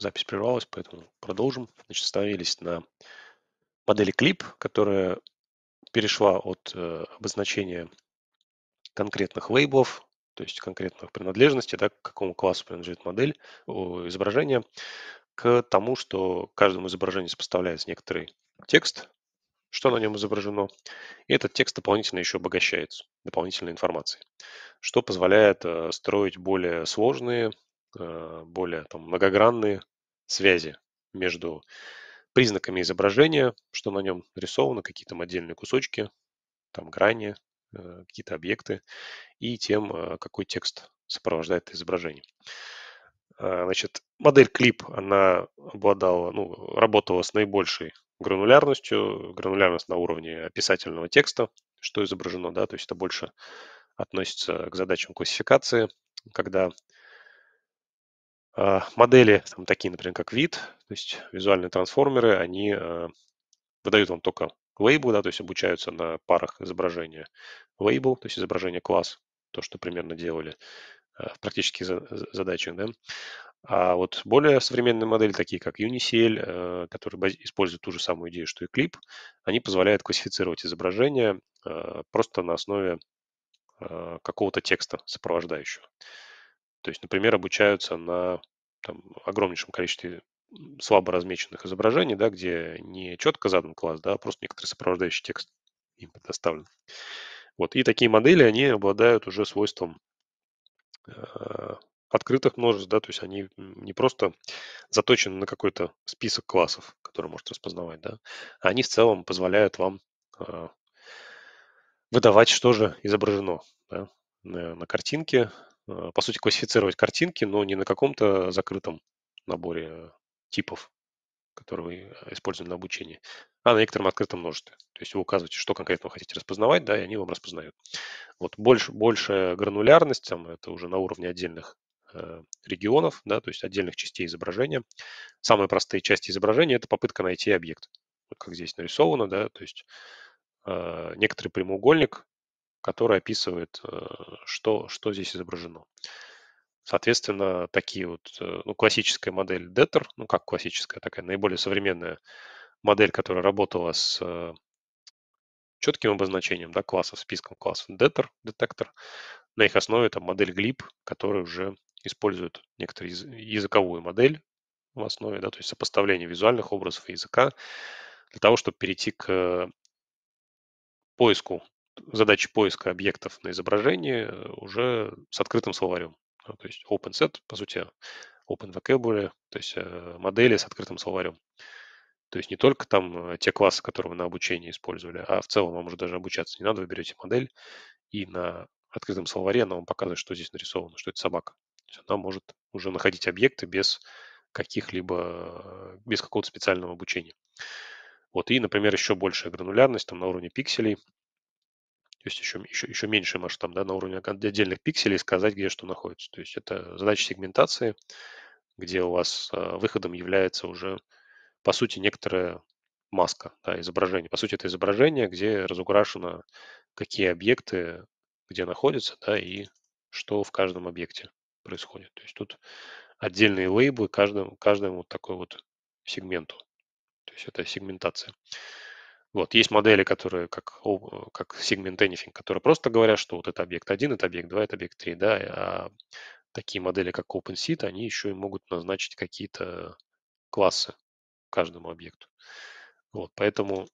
запись прервалась, поэтому продолжим. Значит, остановились на модели клип, которая перешла от э, обозначения конкретных лейбов, то есть конкретных принадлежностей, да, к какому классу принадлежит модель, о, изображение, к тому, что каждому изображению сопоставляется некоторый текст, что на нем изображено, и этот текст дополнительно еще обогащается дополнительной информацией, что позволяет э, строить более сложные Э, более там, многогранные связи между признаками изображения, что на нем рисовано, какие там отдельные кусочки, там грани, э, какие-то объекты, и тем, э, какой текст сопровождает изображение. А, значит, модель клип, она обладала, ну, работала с наибольшей гранулярностью, гранулярность на уровне описательного текста, что изображено, да, то есть это больше относится к задачам классификации, когда а, модели, там, такие, например, как вид, то есть визуальные трансформеры, они э, выдают вам только лейбл, да, то есть обучаются на парах изображения лейбл, то есть изображение класс, то, что примерно делали э, в практических задачах, да. А вот более современные модели, такие как Unicel, э, которые используют ту же самую идею, что и клип, они позволяют классифицировать изображение просто на основе какого-то текста сопровождающего. То есть, например, обучаются на там, огромнейшем количестве слабо размеченных изображений, да, где не четко задан класс, да, а просто некоторый сопровождающий текст им предоставлен. Вот. И такие модели, они обладают уже свойством э, открытых множеств, да, то есть они не просто заточены на какой-то список классов, которые может распознавать, да, а они в целом позволяют вам э, выдавать, что же изображено да, на картинке, Э, по сути, классифицировать картинки, но не на каком-то закрытом наборе типов, которые вы э, используем на обучении, а на некотором открытом множестве. То есть вы указываете, что конкретно вы хотите распознавать, да, и они вам распознают. Вот больше, большая гранулярность, там, это уже на уровне отдельных э, регионов, да, то есть отдельных частей изображения. Самые простые части изображения – это попытка найти объект. Вот как здесь нарисовано, да, то есть э, некоторый прямоугольник, который описывает, э, что, что здесь изображено. Соответственно, такие вот, э, ну, классическая модель Detter ну, как классическая, такая наиболее современная модель, которая работала с э, четким обозначением, да, классов, списком классов Detter детектор. На их основе там модель Glib, которая уже использует некоторую языковую модель в основе, да, то есть сопоставление визуальных образов языка для того, чтобы перейти к поиску задачи поиска объектов на изображении уже с открытым словарем. Ну, то есть OpenSet, по сути, Open Vocabulary, то есть э, модели с открытым словарем. То есть не только там э, те классы, которые вы на обучении использовали, а в целом вам уже даже обучаться не надо, вы берете модель, и на открытом словаре она вам показывает, что здесь нарисовано, что это собака. То есть она может уже находить объекты без каких-либо, э, без какого-то специального обучения. Вот, и, например, еще большая гранулярность там на уровне пикселей – то есть еще, еще, еще меньше масштаб, да, на уровне отдельных пикселей сказать, где что находится. То есть это задача сегментации, где у вас а, выходом является уже, по сути, некоторая маска, да, изображение. По сути, это изображение, где разукрашено, какие объекты где находятся, да, и что в каждом объекте происходит. То есть тут отдельные лейблы каждому, каждому вот такой вот сегменту. То есть это сегментация. Вот, есть модели, которые как, как segment anything, которые просто говорят, что вот это объект 1, это объект 2, это объект 3, да, а такие модели, как OpenSeed, они еще и могут назначить какие-то классы каждому объекту. Вот, поэтому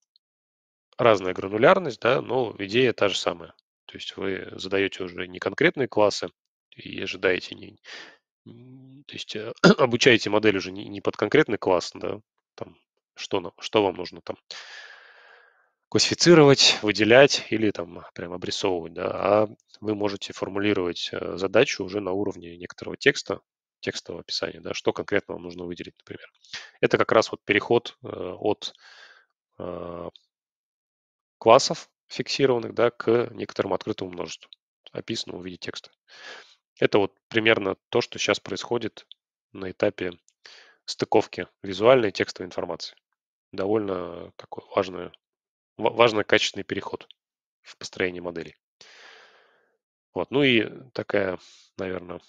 разная гранулярность, да, но идея та же самая. То есть вы задаете уже не конкретные классы и ожидаете, не, то есть э, обучаете модель уже не, не под конкретный класс, да, там, что, что вам нужно там классифицировать, выделять или там прям обрисовывать, да, а вы можете формулировать э, задачу уже на уровне некоторого текста, текстового описания, да, что конкретно вам нужно выделить, например. Это как раз вот переход э, от э, классов фиксированных, да, к некоторому открытому множеству, описанному в виде текста. Это вот примерно то, что сейчас происходит на этапе стыковки визуальной и текстовой информации. Довольно такое важное важно качественный переход в построении модели. Вот. Ну и такая, наверное,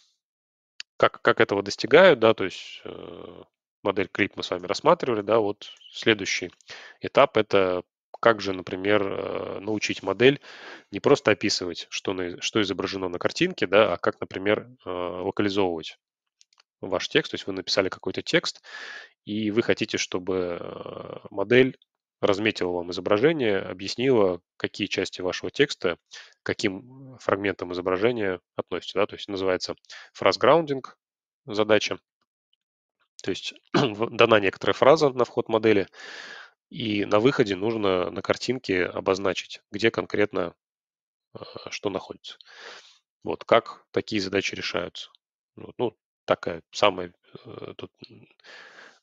как, как этого достигают, да, то есть э, модель клип мы с вами рассматривали, да, вот следующий этап – это как же, например, э, научить модель не просто описывать, что, на, что изображено на картинке, да, а как, например, э, локализовывать ваш текст, то есть вы написали какой-то текст, и вы хотите, чтобы э, модель разметила вам изображение, объяснила, какие части вашего текста, каким э, фрагментам изображения относятся. Да? То есть называется фразграундинг задача. То есть дана некоторая фраза на вход модели, и на выходе нужно на картинке обозначить, где конкретно э, что находится. Вот как такие задачи решаются. ну, такая самая э, тут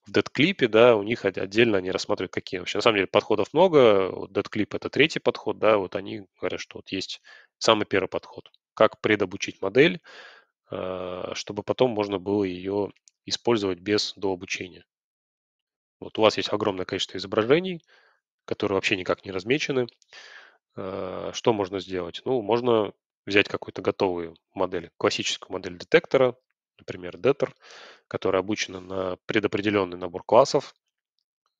в дедклипе, да, у них отдельно они рассматривают, какие вообще. На самом деле подходов много, вот дедклип это третий подход, да, вот они говорят, что вот есть самый первый подход, как предобучить модель, а, чтобы потом можно было ее использовать без дообучения. Вот у вас есть огромное количество изображений, которые вообще никак не размечены. А, что можно сделать? Ну, можно взять какую-то готовую модель, классическую модель детектора, например, Dettor, которые обучены на предопределенный набор классов,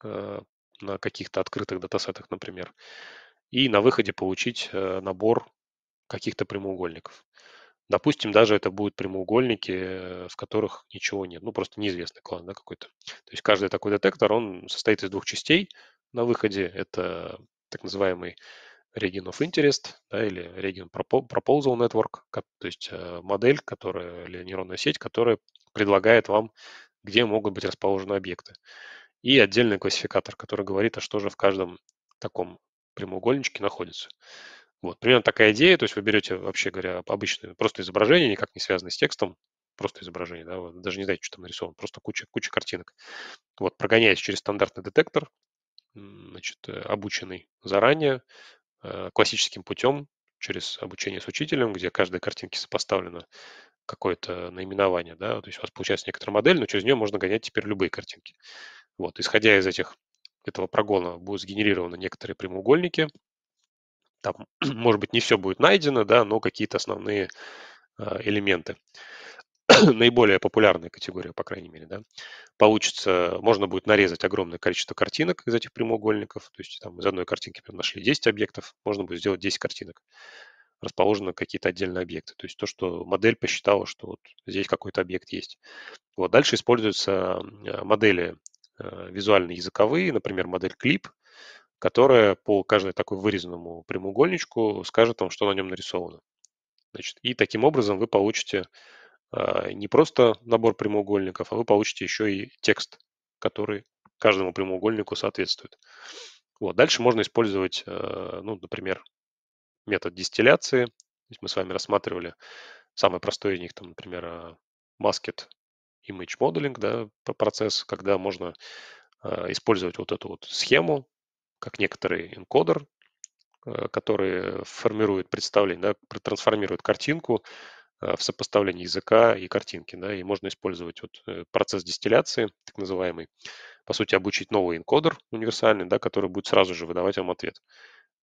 э, на каких-то открытых датасетах, например, и на выходе получить э, набор каких-то прямоугольников. Допустим, даже это будут прямоугольники, э, в которых ничего нет. Ну, просто неизвестный класс да, какой-то. То есть каждый такой детектор, он состоит из двух частей. На выходе это так называемый Region of Interest да, или Region Proposal Network, то есть э, модель, которая, или нейронная сеть, которая предлагает вам, где могут быть расположены объекты. И отдельный классификатор, который говорит, а что же в каждом таком прямоугольничке находится. Вот, примерно такая идея, то есть вы берете, вообще говоря, обычное просто изображение, никак не связанное с текстом, просто изображение, да, вы даже не знаете, что там нарисовано, просто куча, куча картинок. Вот, прогоняясь через стандартный детектор, значит, э, обученный заранее, Э, классическим путем, через обучение с учителем, где каждой картинке сопоставлено какое-то наименование, да, то есть у вас получается некоторая модель, но через нее можно гонять теперь любые картинки. Вот, исходя из этих, этого прогона будут сгенерированы некоторые прямоугольники, там, может быть, не все будет найдено, да, но какие-то основные э, элементы. наиболее популярная категория, по крайней мере, да, получится, можно будет нарезать огромное количество картинок из этих прямоугольников, то есть там из одной картинки прям нашли 10 объектов, можно будет сделать 10 картинок, расположены какие-то отдельные объекты, то есть то, что модель посчитала, что вот здесь какой-то объект есть. Вот дальше используются э, модели э, визуальные языковые, например, модель клип, которая по каждой такой вырезанному прямоугольничку скажет вам, что на нем нарисовано. Значит, и таким образом вы получите Э, не просто набор прямоугольников, а вы получите еще и текст, который каждому прямоугольнику соответствует. Вот. Дальше можно использовать, э, ну, например, метод дистилляции. Здесь мы с вами рассматривали самый простой из них, там, например, э, Musket Image Modeling, да, процесс, когда можно использовать вот эту вот схему, как некоторый энкодер, который формирует представление, да, трансформирует картинку в сопоставлении языка и картинки, да, и можно использовать вот э, процесс дистилляции, так называемый, по сути, обучить новый энкодер универсальный, да, который будет сразу же выдавать вам ответ,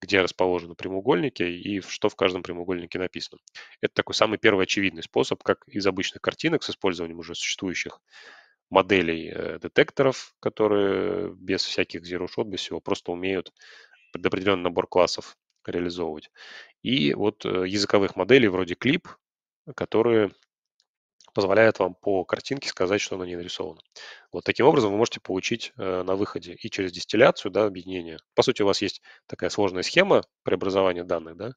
где расположены прямоугольники и что в каждом прямоугольнике написано. Это такой самый первый очевидный способ, как из обычных картинок с использованием уже существующих моделей э, детекторов, которые без всяких zero shot, без всего, просто умеют определенный набор классов реализовывать. И вот э, языковых моделей вроде Clip которые позволяют вам по картинке сказать, что она не нарисована. Вот таким образом вы можете получить э, на выходе и через дистилляцию, да, объединение. По сути, у вас есть такая сложная схема преобразования данных, да,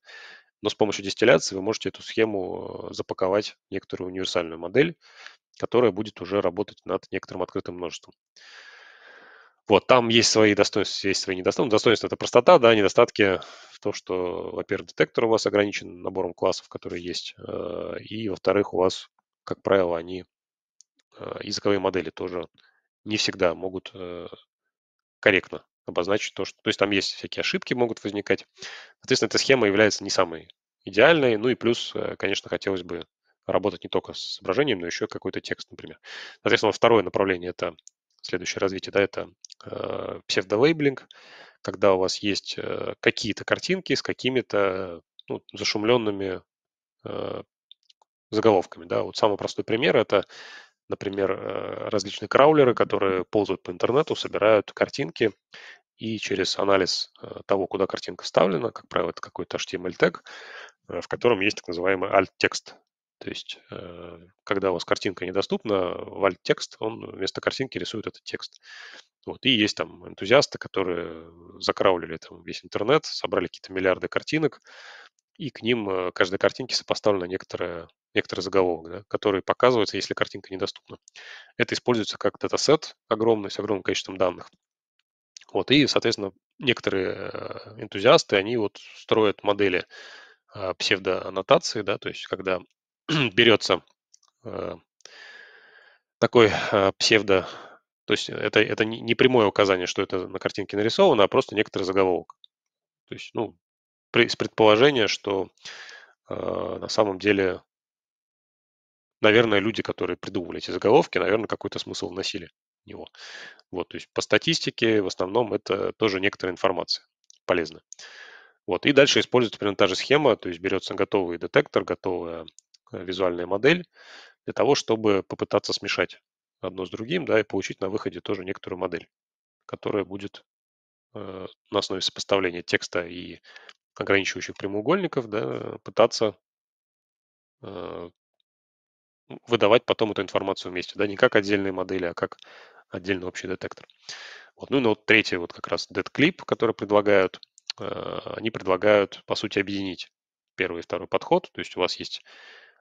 но с помощью дистилляции вы можете эту схему э, запаковать в некоторую универсальную модель, которая будет уже работать над некоторым открытым множеством. Вот, там есть свои достоинства, есть свои недостатки. Достоинство – это простота, да, недостатки в том, что, во-первых, детектор у вас ограничен набором классов, которые есть, э, и, во-вторых, у вас, как правило, они, э, языковые модели тоже не всегда могут э, корректно обозначить то, что... То есть там есть всякие ошибки могут возникать. Соответственно, эта схема является не самой идеальной. Ну и плюс, конечно, хотелось бы работать не только с изображением, но еще какой-то текст, например. Соответственно, второе направление – это следующее развитие, да, это Э, псевдолейблинг, когда у вас есть э, какие-то картинки с какими-то ну, зашумленными э, заголовками. Да? Вот самый простой пример – это, например, различные краулеры, которые ползают по интернету, собирают картинки, и через анализ того, куда картинка вставлена, как правило, это какой-то HTML тег, в котором есть так называемый alt-текст. То есть, э, когда у вас картинка недоступна, вальт текст, он вместо картинки рисует этот текст. Вот. И есть там энтузиасты, которые закраулили там весь интернет, собрали какие-то миллиарды картинок, и к ним э, каждой картинке сопоставлено некоторое, некоторый заголовок, да, который показывается, если картинка недоступна. Это используется как датасет огромный, с огромным количеством данных. Вот, и, соответственно, некоторые э, энтузиасты, они вот строят модели псевдоаннотации, да, то есть когда берется э, такой э, псевдо... То есть э, это, это не прямое указание, что это на картинке нарисовано, а просто некоторый заголовок. То есть, ну, с предположения, что э, на самом деле, наверное, люди, которые придумывали эти заголовки, наверное, какой-то смысл вносили в него. Вот, то есть по статистике в основном это тоже некоторая информация полезная. Вот. И дальше используется примерно та же схема, то есть берется готовый детектор, готовая Э, визуальная модель для того, чтобы попытаться смешать одно с другим, да, и получить на выходе тоже некоторую модель, которая будет э, на основе сопоставления текста и ограничивающих прямоугольников, да, пытаться э, выдавать потом эту информацию вместе, да, не как отдельные модели, а как отдельный общий детектор. Вот. Ну и ну, вот третий вот как раз Dead Clip, который предлагают, э, они предлагают, по сути, объединить первый и второй подход, то есть у вас есть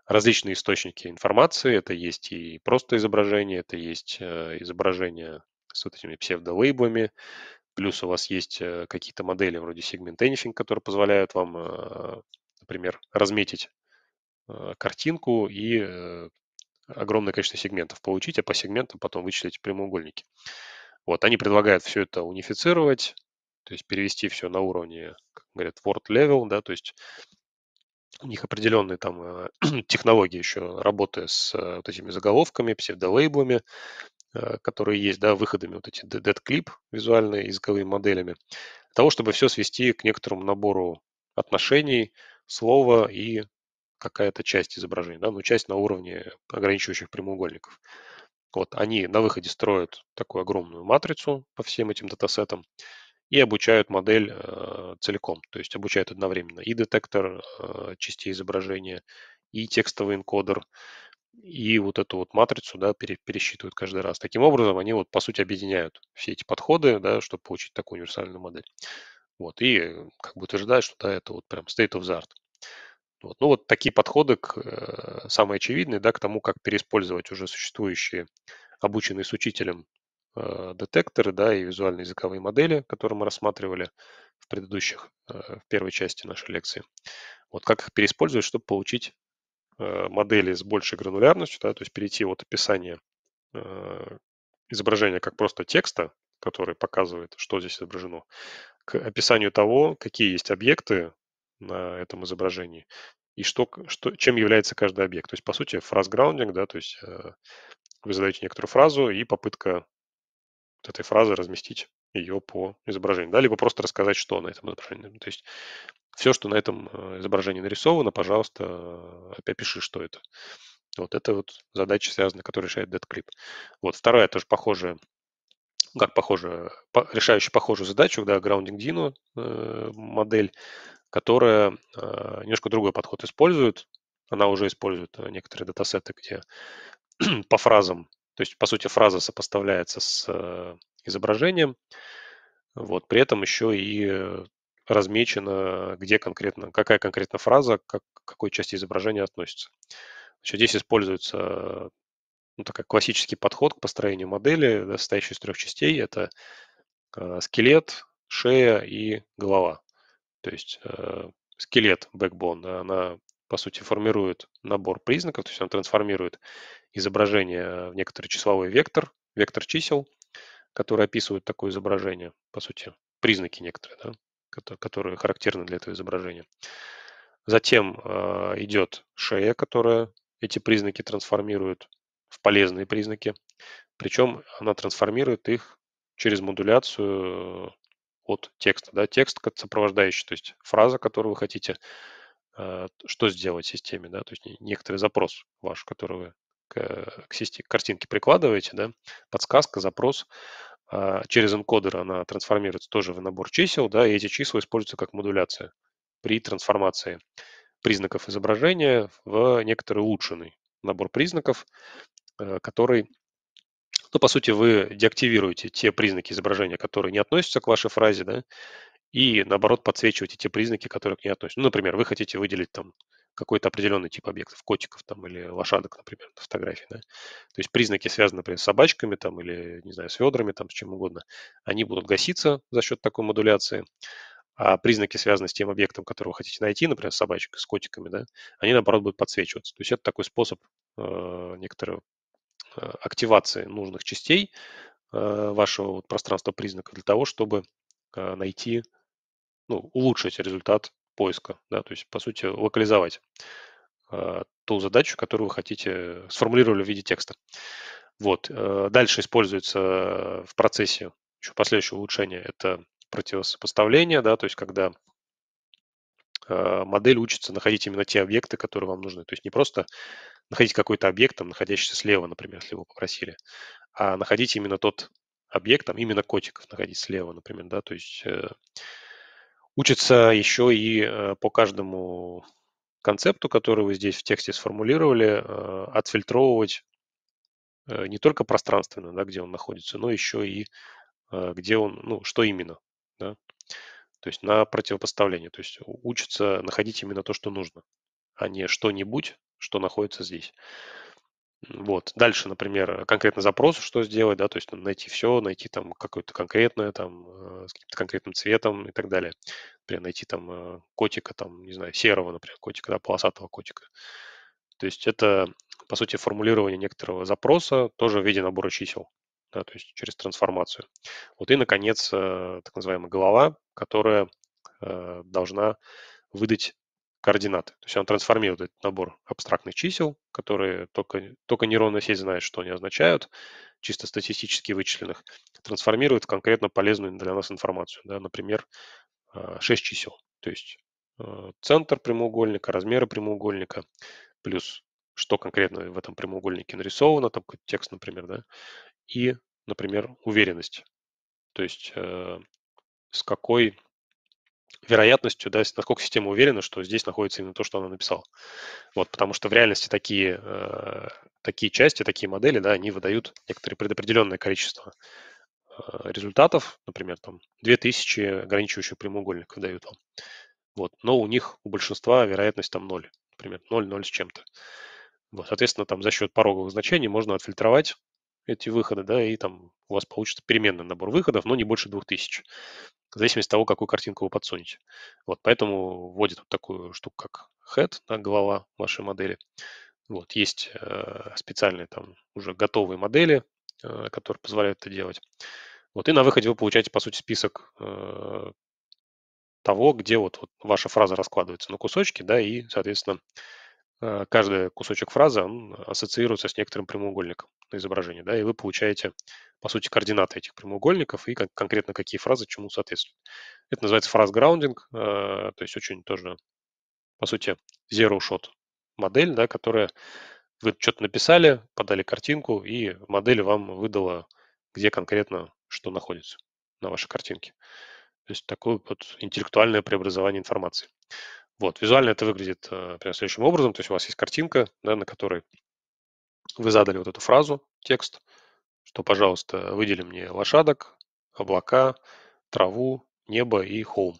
различные источники информации. Это есть и просто изображение, это есть э, изображение с вот этими псевдолейблами. Плюс у вас есть э, какие-то модели вроде Segment Anything, которые позволяют вам, э, например, разметить картинку и огромное количество сегментов получить, а по сегментам потом вычислить прямоугольники. Вот, они предлагают все это унифицировать, то есть перевести все на уровне, как говорят, word level, да, то есть у них определенные там э, технологии еще работы с э, вот этими заголовками, псевдолейблами, э, которые есть, да, выходами вот эти dead clip визуальные, языковыми моделями, для того, чтобы все свести к некоторому набору отношений, слова и какая-то часть изображения, да, ну, часть на уровне ограничивающих прямоугольников. Вот, они на выходе строят такую огромную матрицу по всем этим датасетам, и обучают модель э, целиком, то есть обучают одновременно и детектор э, частей изображения, и текстовый энкодер, и вот эту вот матрицу, да, пересчитывают каждый раз. Таким образом, они вот, по сути, объединяют все эти подходы, да, чтобы получить такую универсальную модель. Вот, и как бы утверждают, что да, это вот прям state of the art. Вот. Ну, вот такие подходы к, э, самые очевидные, да, к тому, как переиспользовать уже существующие, обученные с учителем Э, детекторы, да, и визуальные языковые модели, которые мы рассматривали в предыдущих, э, в первой части нашей лекции. Вот как их переиспользовать, чтобы получить э, модели с большей гранулярностью, да, то есть перейти от описания изображения как просто текста, который показывает, что здесь изображено, к описанию того, какие есть объекты на этом изображении и что, что, чем является каждый объект. То есть, по сути, фразграундинг, да, то есть вы задаете некоторую фразу, и попытка этой фразы разместить ее по изображению, да, либо просто рассказать, что на этом изображении. То есть все, что на этом э, изображении нарисовано, пожалуйста, э, опять пиши, что это. Вот это вот задача связана, которую решает DeadClip. Вот вторая тоже похожая, как похожая, по, решающая похожую задачу, да, Grounding Dino э, модель, которая э, немножко другой подход использует. Она уже использует э, некоторые датасеты, где по фразам то есть, по сути, фраза сопоставляется с э, изображением. Вот, при этом еще и э, размечено, где конкретно, какая конкретно фраза, как, к какой части изображения относится. Значит, здесь используется э, ну, такой классический подход к построению модели, да, состоящий из трех частей. Это э, скелет, шея и голова. То есть э, скелет, backbone, да, она, по сути, формирует набор признаков, то есть она трансформирует изображение в некоторый числовой вектор, вектор чисел, которые описывают такое изображение, по сути, признаки некоторые, да, которые характерны для этого изображения. Затем э, идет шея, которая эти признаки трансформирует в полезные признаки. Причем она трансформирует их через модуляцию от текста. Да? Текст как сопровождающий, то есть фраза, которую вы хотите, э, что сделать системе. Да? То есть некоторый запрос ваш, который вы к, э, к, сети, картинке прикладываете, да, подсказка, запрос, а, через энкодер она трансформируется тоже в набор чисел, да, и эти числа используются как модуляция при трансформации признаков изображения в некоторый улучшенный набор признаков, э, который, ну, по сути, вы деактивируете те признаки изображения, которые не относятся к вашей фразе, да, и, наоборот, подсвечиваете те признаки, которые к ней относятся. Ну, например, вы хотите выделить там какой-то определенный тип объектов, котиков там или лошадок, например, на фотографии, да. То есть признаки связанные, например, с собачками там или, не знаю, с ведрами там, с чем угодно. Они будут гаситься за счет такой модуляции, а признаки связанные с тем объектом, который вы хотите найти, например, с собачкой, с котиками, да, они, наоборот, будут подсвечиваться. То есть это такой способ э, некоторого э, активации нужных частей э, вашего вот, пространства признаков для того, чтобы э, найти, ну, улучшить результат поиска, да, то есть, по сути, локализовать э, ту задачу, которую вы хотите, э, сформулировали в виде текста. Вот. Э, дальше используется в процессе еще последующее улучшение – это противосопоставление, да, то есть когда э, модель учится находить именно те объекты, которые вам нужны. То есть не просто находить какой-то объект, там, находящийся слева, например, если его попросили, а находить именно тот объект, там именно котиков находить слева, например, да, то есть э, учится еще и э, по каждому концепту, который вы здесь в тексте сформулировали, э, отфильтровывать э, не только пространственно, да, где он находится, но еще и где он, ну, что именно, да, то есть на противопоставление, то есть учится находить именно то, что нужно, а не что-нибудь, что находится здесь. Вот. Дальше, например, конкретно запрос, что сделать, да, то есть там, найти все, найти там какое-то конкретное, там, э, с каким-то конкретным цветом и так далее. Например, найти там э, котика, там, не знаю, серого, например, котика, да, полосатого котика. То есть это, по сути, формулирование некоторого запроса тоже в виде набора чисел, да, то есть через трансформацию. Вот и, наконец, э, так называемая голова, которая должна выдать координаты. То есть он трансформирует этот набор абстрактных чисел, которые только, только нейронная сеть знает, что они означают, чисто статистически вычисленных, трансформирует в конкретно полезную для нас информацию. Да, например, 6 а, чисел. То есть а, центр прямоугольника, размеры прямоугольника, плюс что конкретно в этом прямоугольнике нарисовано, там какой-то текст, например, да, и, например, уверенность. То есть э, с какой вероятностью, да, насколько система уверена, что здесь находится именно то, что она написала. Вот, потому что в реальности такие, э, такие части, такие модели, да, они выдают некоторое предопределенное количество э, результатов, например, там 2000 ограничивающих прямоугольников дают вам. Вот, но у них, у большинства вероятность там 0, например, 0, 0 с чем-то. Вот, соответственно, там за счет пороговых значений можно отфильтровать эти выходы, да, и там у вас получится переменный набор выходов, но не больше 2000, в зависимости от того, какую картинку вы подсунете. Вот, поэтому вводит вот такую штуку, как head, да, голова вашей модели. Вот, есть э, специальные там уже готовые модели, э, которые позволяют это делать. Вот, и на выходе вы получаете, по сути, список э, того, где вот, вот ваша фраза раскладывается на кусочки, да, и, соответственно, Э, каждый кусочек фразы он ассоциируется с некоторым прямоугольником на изображении, да, и вы получаете, по сути, координаты этих прямоугольников и кон- конкретно какие фразы чему соответствуют. Это называется фраз э, то есть очень тоже, по сути, zero-shot модель, да, которая вы что-то написали, подали картинку, и модель вам выдала, где конкретно что находится на вашей картинке. То есть такое вот интеллектуальное преобразование информации. Вот, визуально это выглядит э, прям следующим образом. То есть у вас есть картинка, да, на которой вы задали вот эту фразу, текст, что, пожалуйста, выдели мне лошадок, облака, траву, небо и холм.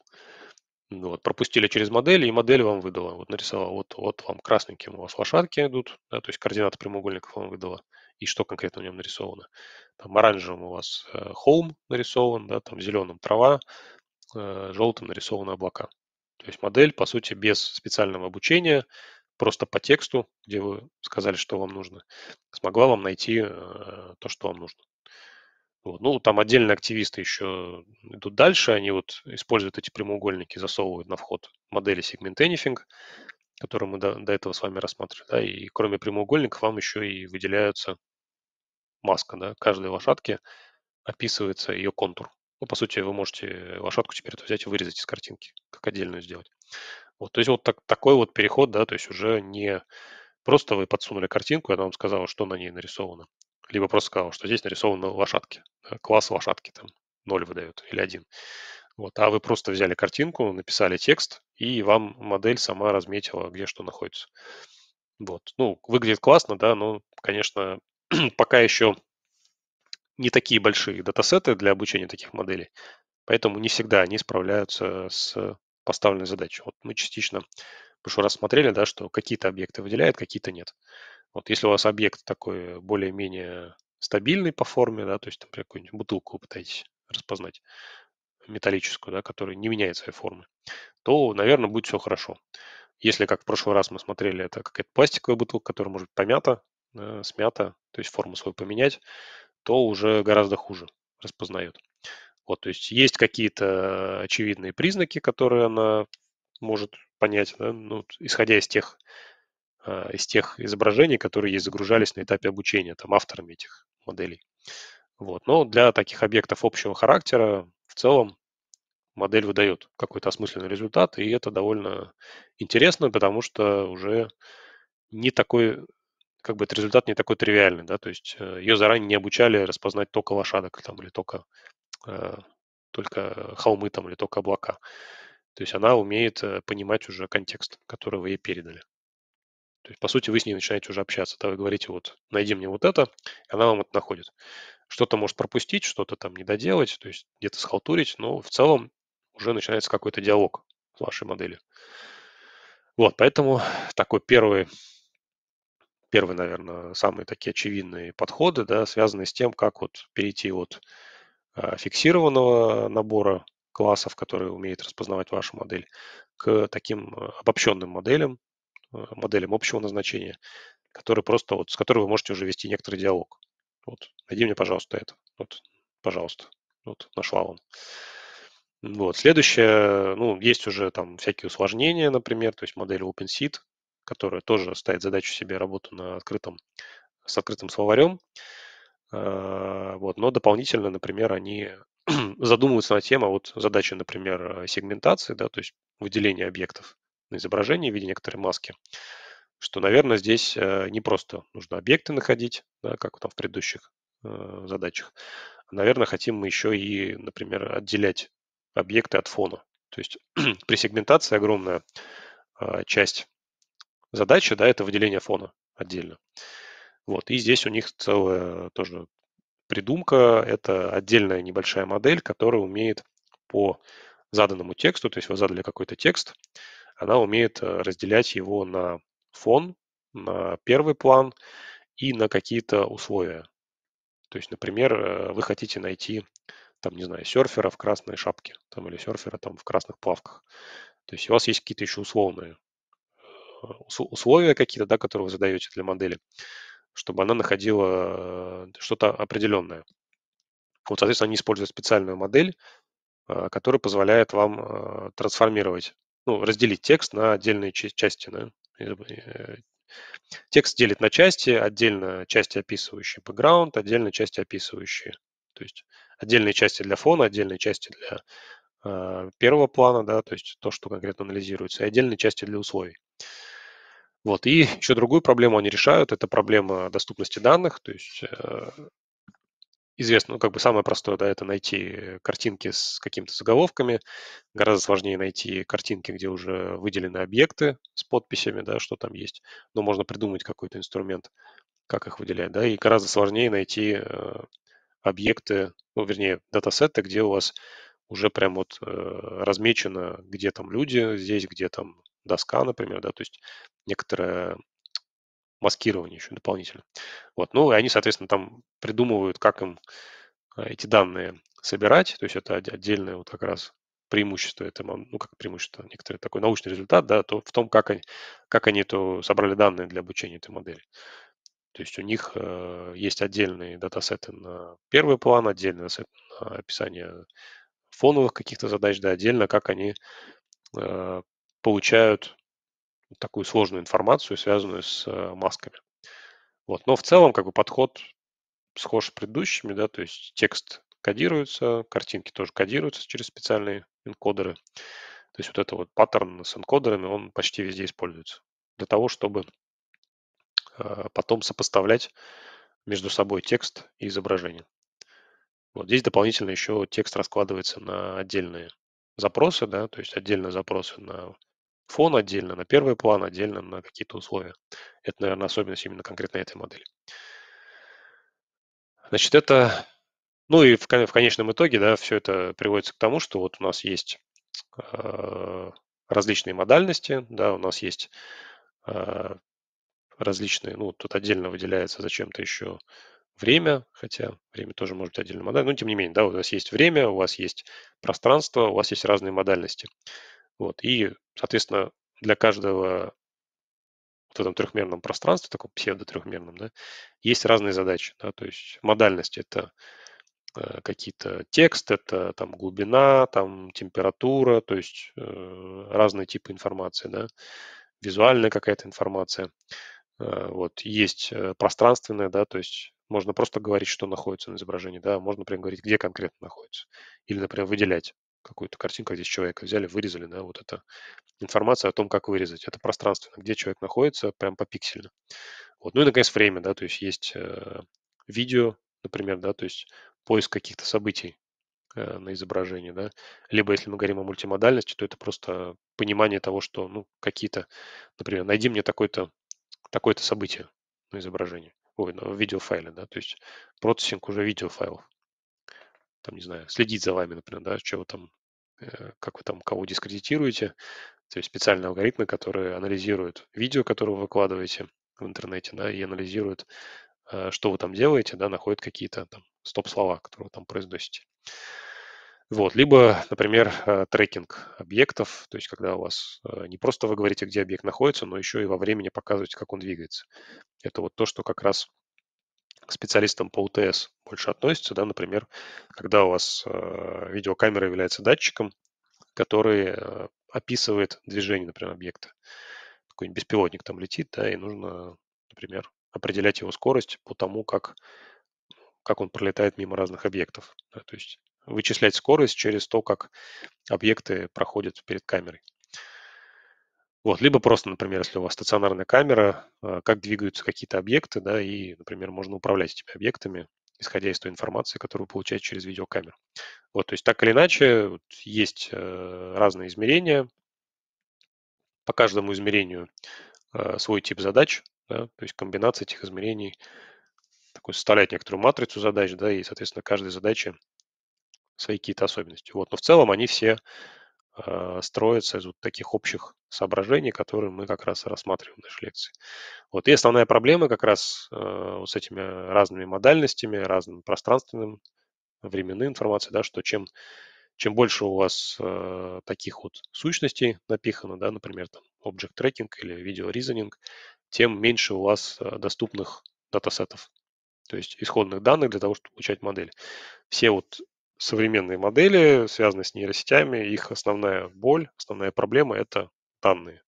Ну вот, пропустили через модель, и модель вам выдала. Вот нарисовала, вот, вот вам красненьким у вас лошадки идут, да, то есть координаты прямоугольников вам выдала, и что конкретно в нем нарисовано. Там оранжевым у вас э, холм нарисован, да, там зеленым трава, э, желтым нарисованы облака. То есть модель, по сути, без специального обучения, просто по тексту, где вы сказали, что вам нужно, смогла вам найти э, то, что вам нужно. Вот. Ну, там отдельно активисты еще идут дальше, они вот используют эти прямоугольники, засовывают на вход модели Segment Anything, которые мы до, до этого с вами рассматривали, да, и кроме прямоугольников вам еще и выделяются маска, да, каждой лошадке описывается ее контур. Ну, по сути, вы можете лошадку теперь взять и вырезать из картинки, как отдельную сделать. Вот, то есть вот так, такой вот переход, да, то есть уже не просто вы подсунули картинку, и она вам сказала, что на ней нарисовано, либо просто сказала, что здесь нарисованы лошадки, э, класс лошадки там, ноль выдает или один. Вот, а вы просто взяли картинку, написали текст, и вам модель сама разметила, где что находится. Вот. Ну, выглядит классно, да, но, конечно, пока еще не такие большие датасеты для обучения таких моделей, поэтому не всегда они справляются с поставленной задачей. Вот мы частично уже рассмотрели, да, что какие-то объекты выделяет, какие-то нет. Вот если у вас объект такой более-менее стабильный по форме, да, то есть, например, какую-нибудь бутылку вы пытаетесь распознать, металлическую, да, которая не меняет своей формы, то, наверное, будет все хорошо. Если, как в прошлый раз мы смотрели, это какая-то пластиковая бутылка, которая может быть помята, да, э, смята, то есть форму свою поменять, то уже гораздо хуже распознает. Вот, то есть есть какие-то очевидные признаки, которые она может понять, да, ну, исходя из тех, а, из тех изображений, которые ей загружались на этапе обучения там, авторами этих моделей. Вот. Но для таких объектов общего характера в целом модель выдает какой-то осмысленный результат, и это довольно интересно, потому что уже не такой как бы этот результат не такой тривиальный, да, то есть э, ее заранее не обучали распознать только лошадок там или только, э, только холмы там или только облака. То есть она умеет э, понимать уже контекст, который вы ей передали. То есть, по сути, вы с ней начинаете уже общаться. Да, вы говорите, вот, найди мне вот это, и она вам это находит. Что-то может пропустить, что-то там не доделать, то есть где-то схалтурить, но в целом уже начинается какой-то диалог с вашей моделью. Вот, поэтому такой первый первые, наверное, самые такие очевидные подходы, да, связанные с тем, как вот перейти от а, фиксированного набора классов, которые умеет распознавать вашу модель, к таким а, обобщенным моделям, а, моделям общего назначения, которые просто вот, с которой вы можете уже вести некоторый диалог. Вот, найди мне, пожалуйста, это. Вот, пожалуйста. Вот, нашла вам. Вот, следующее, ну, есть уже там всякие усложнения, например, то есть модель OpenSeed, которая тоже ставит задачу себе работу на открытом, с открытым словарем. А, вот, но дополнительно, например, они задумываются на тему, а вот задача, например, э, сегментации, да, то есть выделения объектов на изображении в виде некоторой маски, что, наверное, здесь э, не просто нужно объекты находить, да, как там в предыдущих э, задачах. А, наверное, хотим мы еще и, например, отделять объекты от фона. То есть при сегментации огромная часть задача, да, это выделение фона отдельно. Вот, и здесь у них целая тоже придумка, это отдельная небольшая модель, которая умеет по заданному тексту, то есть вы задали какой-то текст, она умеет э, разделять его на фон, на первый план и на какие-то условия. То есть, например, э, вы хотите найти, там, не знаю, серфера в красной шапке там, или серфера там, в красных плавках. То есть у вас есть какие-то еще условные Э, условия какие-то, да, которые вы задаете для модели, чтобы она находила э, что-то определенное. Вот, соответственно, они используют специальную модель, э, которая позволяет вам трансформировать, ну, разделить текст на отдельные части. Да? Текст делит на части, отдельно части, описывающие бэкграунд, отдельно части, описывающие. То есть отдельные части для фона, отдельные части для первого плана, да, то есть то, что конкретно анализируется, и отдельные части для условий. Вот. И еще другую проблему они решают. Это проблема доступности данных. То есть э, известно, ну, как бы самое простое, да, это найти картинки с какими-то заголовками. Гораздо сложнее найти картинки, где уже выделены объекты с подписями, да, что там есть. Но можно придумать какой-то инструмент, как их выделять, да. И гораздо сложнее найти э, объекты, ну, вернее, датасеты, где у вас уже прям вот э, размечено, где там люди здесь, где там доска, например, да, то есть некоторое маскирование еще дополнительно. Вот. Ну, и они, соответственно, там придумывают, как им а, эти данные собирать. То есть это отдельное вот как раз преимущество, это, ну, как преимущество, некоторый такой научный результат, да, то в том, как они, как они то собрали данные для обучения этой модели. То есть у них э, есть отдельные датасеты на первый план, отдельный датасет на описание фоновых каких-то задач, да, отдельно, как они э, получают такую сложную информацию, связанную с э, масками. Вот. Но в целом как бы подход схож с предыдущими, да, то есть текст кодируется, картинки тоже кодируются через специальные энкодеры. То есть вот это вот паттерн с энкодерами, он почти везде используется для того, чтобы э, потом сопоставлять между собой текст и изображение. Вот здесь дополнительно еще текст раскладывается на отдельные запросы, да, то есть отдельные запросы на фон отдельно, на первый план отдельно, на какие-то условия. Это, наверное, особенность именно конкретно этой модели. Значит, это... Ну и в, в конечном итоге, да, все это приводится к тому, что вот у нас есть э, различные модальности, да, у нас есть э, различные, ну, тут отдельно выделяется зачем-то еще время, хотя время тоже может быть отдельной модальностью но тем не менее, да, у вас есть время, у вас есть пространство, у вас есть разные модальности. Вот. И, соответственно, для каждого в этом трехмерном пространстве, таком псевдо-трехмерном, да, есть разные задачи. Да, то есть модальность – это э, какие-то текст, это там глубина, там температура, то есть э, разные типы информации, да, визуальная какая-то информация. Э, вот, есть э, пространственная, да, то есть можно просто говорить, что находится на изображении, да, можно, например, говорить, где конкретно находится, или, например, выделять какую-то картинку, где человека взяли, вырезали, да, вот это информация о том, как вырезать. Это пространственно, где человек находится, прям по пиксельно. Вот. Ну и, наконец, время, да, то есть есть э, видео, например, да, то есть поиск каких-то событий э, на изображении, да. Либо, если мы говорим о мультимодальности, то это просто понимание того, что, ну, какие-то, например, найди мне такое-то такое-то событие на изображении, ой, на видеофайле, да, то есть процессинг уже видеофайлов там, не знаю, следить за вами, например, да, что там, э, как вы там кого дискредитируете. То есть специальные алгоритмы, которые анализируют видео, которое вы выкладываете в интернете, да, и анализируют, э, что вы там делаете, да, находят какие-то там стоп-слова, которые вы там произносите. Вот, либо, например, э, трекинг объектов, то есть когда у вас не просто вы говорите, где объект находится, но еще и во времени показываете, как он двигается. Это вот то, что как раз к специалистам по УТС больше относится, да, например, когда у вас э, видеокамера является датчиком, который э, описывает движение, например, объекта. Какой-нибудь беспилотник там летит, да, и нужно, например, определять его скорость по тому, как, как он пролетает мимо разных объектов. Да, то есть вычислять скорость через то, как объекты проходят перед камерой. Вот, либо просто, например, если у вас стационарная камера, а, как двигаются какие-то объекты, да, и, например, можно управлять этими объектами, исходя из той информации, которую вы получаете через видеокамеру. Вот, то есть так или иначе есть э, разные измерения. По каждому измерению а, свой тип задач, да, то есть комбинация этих измерений такой составляет некоторую матрицу задач, да, и, соответственно, каждой задаче свои какие-то особенности. Вот, но в целом они все Э, строится из вот таких общих соображений, которые мы как раз рассматриваем в нашей лекции. Вот. И основная проблема как раз э, вот с этими разными модальностями, разным пространственным, временной информацией, да, что чем, чем больше у вас э, таких вот сущностей напихано, да, например, там object tracking или video reasoning, тем меньше у вас доступных датасетов, то есть исходных данных для того, чтобы получать модель. Все вот современные модели, связанные с нейросетями, их основная боль, основная проблема – это данные.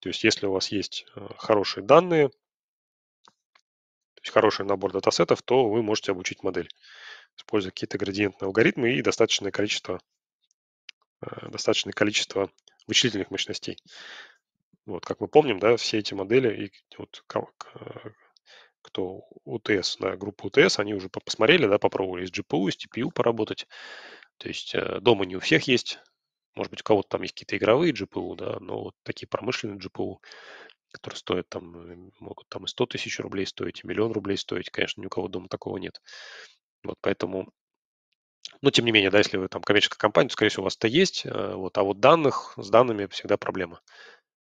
То есть если у вас есть э, хорошие данные, то есть хороший набор датасетов, то вы можете обучить модель, используя какие-то градиентные алгоритмы и достаточное количество, э, достаточное количество вычислительных мощностей. Вот, как мы помним, да, все эти модели и вот кто УТС, да, группа УТС, они уже посмотрели, да, попробовали с GPU, с TPU поработать. То есть э, дома не у всех есть. Может быть, у кого-то там есть какие-то игровые GPU, да, но вот такие промышленные GPU, которые стоят там, э, могут там и 100 тысяч рублей стоить, и миллион рублей стоить, конечно, ни у кого дома такого нет. Вот поэтому но тем не менее, да, если вы там коммерческая компания, то, скорее всего, у вас это есть. Э, вот, а вот данных, с данными всегда проблема.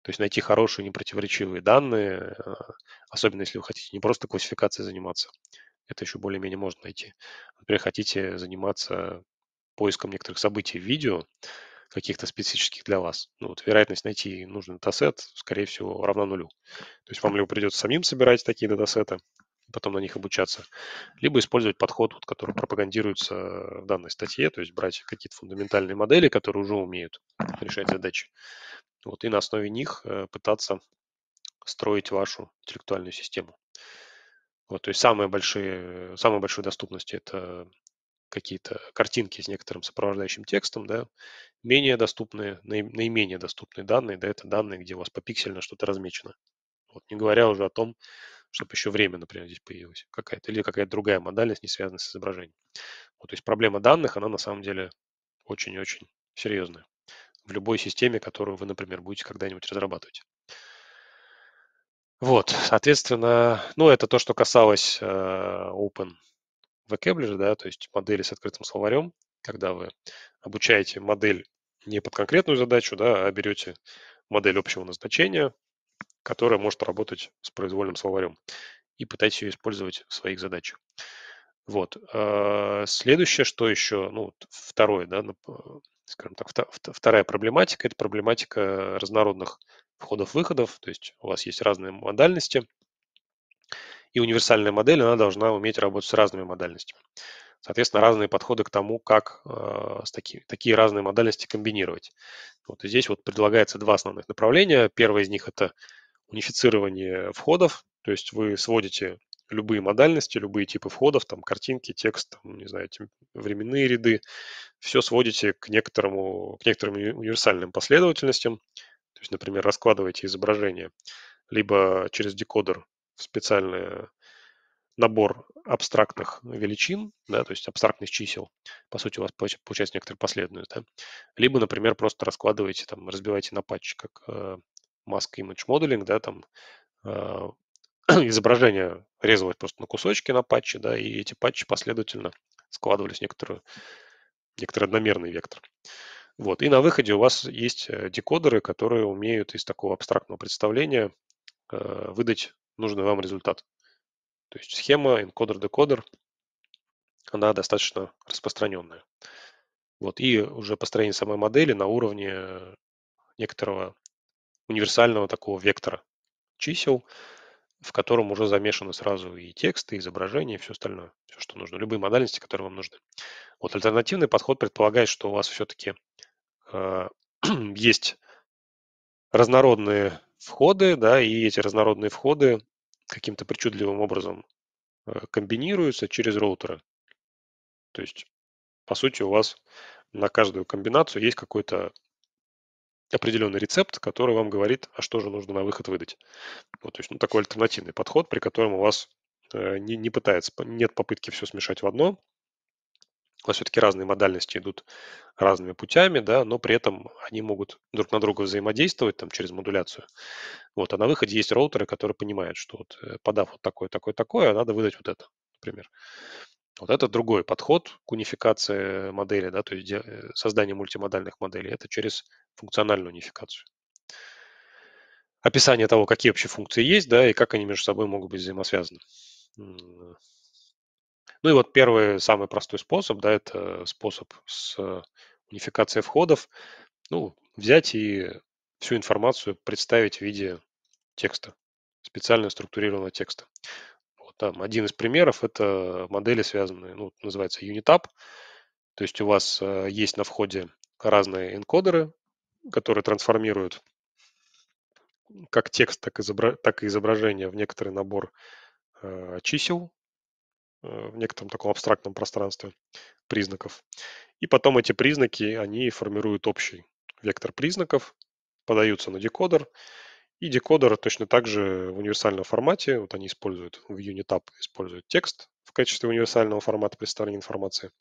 То есть найти хорошие, непротиворечивые данные, э, особенно если вы хотите не просто классификацией заниматься, это еще более-менее можно найти. Например, хотите заниматься поиском некоторых событий в видео, каких-то специфических для вас. Ну, вот вероятность найти нужный датасет, скорее всего, равна нулю. То есть вам либо придется самим собирать такие датасеты, потом на них обучаться, либо использовать подход, вот, который пропагандируется в данной статье, то есть брать какие-то фундаментальные модели, которые уже умеют решать задачи, вот, и на основе них э, пытаться строить вашу интеллектуальную систему. Вот, то есть самые большие, самые большие доступности – это какие-то картинки с некоторым сопровождающим текстом, да, менее доступные, наименее доступные данные, да, это данные, где у вас попиксельно что-то размечено. Вот, не говоря уже о том, чтобы еще время, например, здесь появилось какая-то, или какая-то другая модальность, не связанная с изображением. Вот, то есть проблема данных, она на самом деле очень-очень серьезная в любой системе, которую вы, например, будете когда-нибудь разрабатывать. Вот, соответственно, ну, это то, что касалось э, Open Vocabulary, да, то есть модели с открытым словарем, когда вы обучаете модель не под конкретную задачу, да, а берете модель общего назначения, которая может работать с произвольным словарем и пытаетесь ее использовать в своих задачах. Вот. Э, следующее, что еще, ну, второе, да, скажем так, вторая проблематика – это проблематика разнородных входов-выходов, то есть у вас есть разные модальности, и универсальная модель, она должна уметь работать с разными модальностями. Соответственно, разные подходы к тому, как э, с таки, такие разные модальности комбинировать. Вот здесь вот предлагается два основных направления. Первое из них – это унифицирование входов, то есть вы сводите любые модальности, любые типы входов, там картинки, текст, там, не знаю, временные ряды, все сводите к, некоторому, к некоторым универсальным последовательностям. То есть, например, раскладываете изображение либо через декодер в специальный набор абстрактных величин, да, то есть абстрактных чисел, по сути, у вас получается некоторая последовательность, да? либо, например, просто раскладываете, там, разбиваете на патчи, как э, Mask Image Modeling, да, там э, изображение резалось просто на кусочки на патче, да, и эти патчи последовательно складывались в некоторую, некоторый одномерный вектор. Вот. И на выходе у вас есть э, декодеры, которые умеют из такого абстрактного представления э, выдать нужный вам результат. То есть схема энкодер-декодер, она достаточно распространенная. Вот. И уже построение самой модели на уровне некоторого универсального такого вектора чисел, в котором уже замешаны сразу и тексты, и изображения, и все остальное, все, что нужно, любые модальности, которые вам нужны. Вот альтернативный подход предполагает, что у вас все-таки э, есть разнородные входы, да, и эти разнородные входы каким-то причудливым образом э, комбинируются через роутеры. То есть, по сути, у вас на каждую комбинацию есть какой-то определенный рецепт, который вам говорит, а что же нужно на выход выдать. Вот, то есть ну, такой альтернативный подход, при котором у вас э, не, не пытается, нет попытки все смешать в одно. У вас все-таки разные модальности идут разными путями, да, но при этом они могут друг на друга взаимодействовать там, через модуляцию. Вот, а на выходе есть роутеры, которые понимают, что вот, э, подав вот такое, такое, такое, надо выдать вот это, например. Вот это другой подход к унификации модели, да, то есть э, создание мультимодальных моделей. Это через функциональную унификацию. Описание того, какие общие функции есть, да, и как они между собой могут быть взаимосвязаны. Ну и вот первый, самый простой способ, да, это способ с э, унификацией входов. Ну, взять и всю информацию представить в виде текста, специально структурированного текста. Вот там один из примеров – это модели, связанные, ну, называется Unitab, То есть у вас э, есть на входе разные энкодеры, которые трансформируют как текст, так, изобра... так и изображение в некоторый набор э, чисел, э, в некотором таком абстрактном пространстве признаков. И потом эти признаки, они формируют общий вектор признаков, подаются на декодер, и декодер точно так же в универсальном формате, вот они используют, в Unitab используют текст в качестве универсального формата представления информации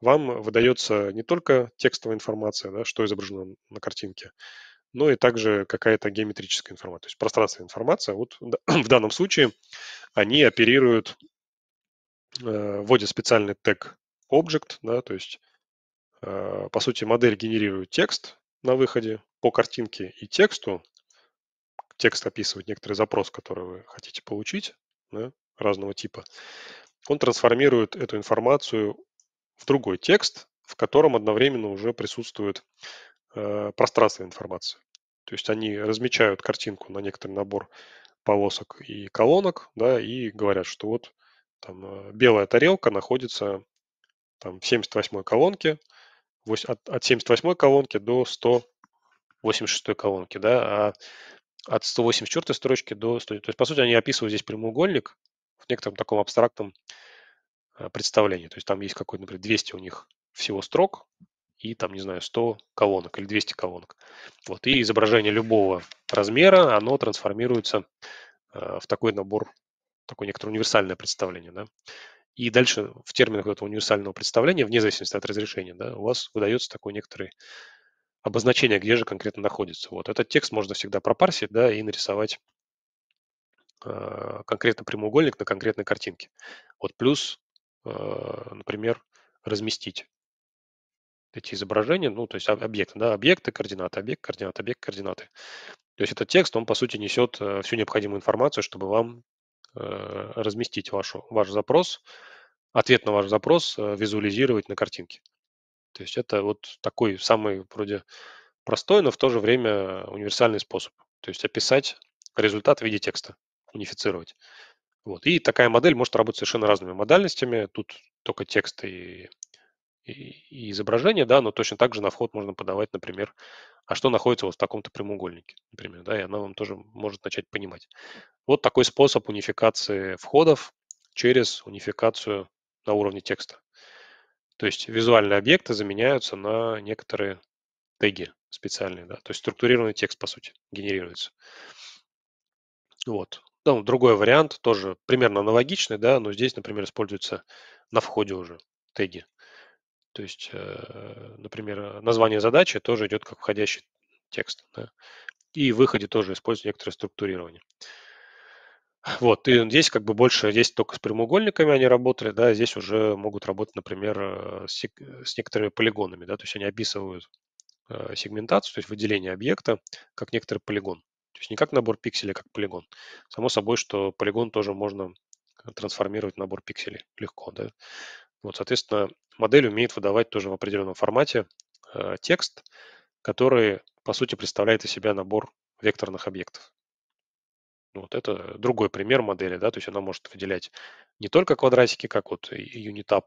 вам выдается не только текстовая информация, да, что изображено на картинке, но и также какая-то геометрическая информация, то есть пространственная информация. Вот в данном случае они оперируют, э, вводят специальный тег object, да, то есть, э, по сути, модель генерирует текст на выходе по картинке и тексту. Текст описывает некоторый запрос, который вы хотите получить, да, разного типа. Он трансформирует эту информацию в другой текст, в котором одновременно уже присутствует э, пространственная информация. То есть они размечают картинку на некоторый набор полосок и колонок, да, и говорят, что вот там э, белая тарелка находится там в 78 колонке, от, от 78 колонки до 186 колонки, да, а от 184 строчки до 100. То есть, по сути, они описывают здесь прямоугольник в некотором таком абстрактном Э, представление. То есть там есть какой-то, например, 200 у них всего строк и там, не знаю, 100 колонок или 200 колонок. Вот, и изображение любого размера, оно трансформируется э, в такой набор, такое некоторое универсальное представление, да. И дальше в терминах этого универсального представления, вне зависимости от разрешения, да, у вас выдается такое некоторое обозначение, где же конкретно находится. Вот этот текст можно всегда пропарсить, да, и нарисовать э, конкретно прямоугольник на конкретной картинке. Вот плюс а, например, разместить эти изображения, ну, то есть объекты, да, объекты, координаты, объект, координаты, объект, координаты. То есть этот текст, он, по сути, несет э, всю необходимую информацию, чтобы вам э, разместить вашу, ваш запрос, ответ на ваш запрос э, визуализировать на картинке. То есть это вот такой самый вроде простой, но в то же время универсальный способ. То есть описать результат в виде текста, унифицировать. Вот. И такая модель может работать совершенно разными модальностями. Тут только текст и, и, и изображение, да, но точно так же на вход можно подавать, например, а что находится вот в таком-то прямоугольнике, например, да, и она вам тоже может начать понимать. Вот такой способ унификации входов через унификацию на уровне текста. То есть визуальные объекты заменяются на некоторые теги специальные, да, то есть структурированный текст, по сути, генерируется. Вот ну, другой вариант, тоже примерно аналогичный, да, но здесь, например, используются на входе уже теги. То есть, э, например, э, название задачи тоже идет как входящий текст. Да? И в выходе тоже используют некоторое структурирование. Вот, и здесь как бы больше, здесь только с прямоугольниками они работали, да, здесь уже могут работать, например, э, с, с некоторыми полигонами, да, то есть они описывают э, сегментацию, то есть выделение объекта, как некоторый полигон. То есть не как набор пикселей, как полигон. Само собой, что полигон тоже можно трансформировать в набор пикселей легко. Да? Вот, соответственно, модель умеет выдавать тоже в определенном формате э, текст, который, по сути, представляет из себя набор векторных объектов. Вот это другой пример модели, да, то есть она может выделять не только квадратики, как вот Unitab,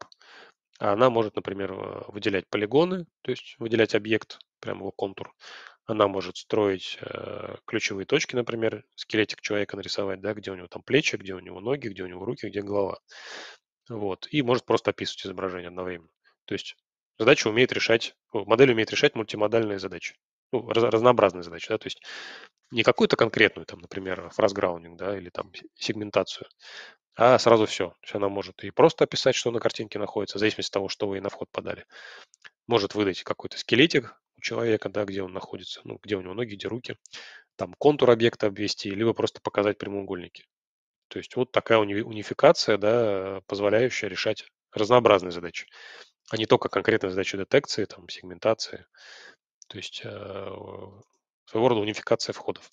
а она может, например, э, выделять полигоны, то есть выделять объект, прям его контур, она может строить э, ключевые точки, например, скелетик человека нарисовать, да, где у него там плечи, где у него ноги, где у него руки, где голова. Вот. И может просто описывать изображение одновременно. То есть задача умеет решать, модель умеет решать мультимодальные задачи. Ну, раз, разнообразные задачи, да, то есть не какую-то конкретную, там, например, фразграундинг, да, или там сегментацию, а сразу все. То есть она может и просто описать, что на картинке находится, в зависимости от того, что вы ей на вход подали. Может выдать какой-то скелетик, у человека, да, где он находится, ну, где у него ноги, где руки, там контур объекта обвести, либо просто показать прямоугольники. То есть вот такая уни- унификация, да, позволяющая решать разнообразные задачи, а не только конкретные задачи детекции, там, сегментации. То есть э, своего рода унификация входов.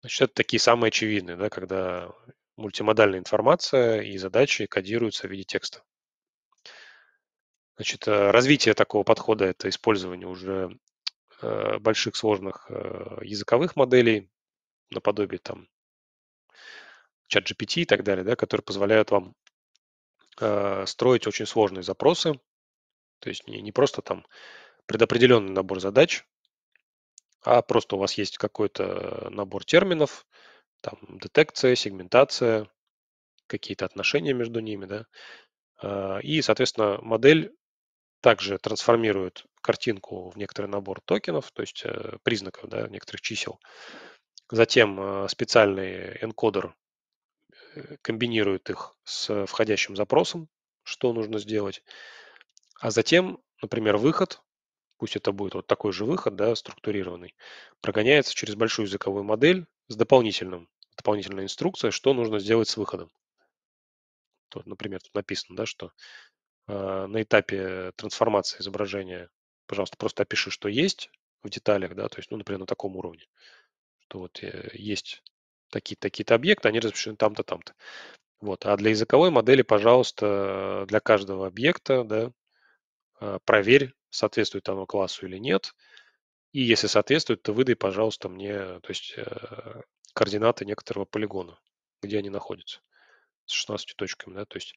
Значит, это такие самые очевидные, да, когда мультимодальная информация и задачи кодируются в виде текста. Значит, э, развитие такого подхода – это использование уже э, больших сложных э, языковых моделей, наподобие там чат GPT и так далее, да, которые позволяют вам строить очень сложные запросы, то есть не, не просто там предопределенный набор задач, а просто у вас есть какой-то набор терминов, там детекция, сегментация, какие-то отношения между ними, да, и, соответственно, модель также трансформирует картинку в некоторый набор токенов, то есть э, признаков, да, некоторых чисел. Затем э, специальный энкодер э, комбинирует их с входящим запросом, что нужно сделать. А затем, например, выход, пусть это будет вот такой же выход, да, структурированный, прогоняется через большую языковую модель с дополнительным, дополнительной инструкцией, что нужно сделать с выходом. Тут, например, тут написано, да, что Э, на этапе трансформации изображения, пожалуйста, просто опиши, что есть в деталях, да, то есть, ну, например, на таком уровне, что вот э, есть такие-то такие, такие объекты, они размещены там-то, там-то. Вот. А для языковой модели, пожалуйста, для каждого объекта, да, э, проверь, соответствует оно классу или нет. И если соответствует, то выдай, пожалуйста, мне то есть, координаты некоторого полигона, где они находятся с 16 точками. Да? То есть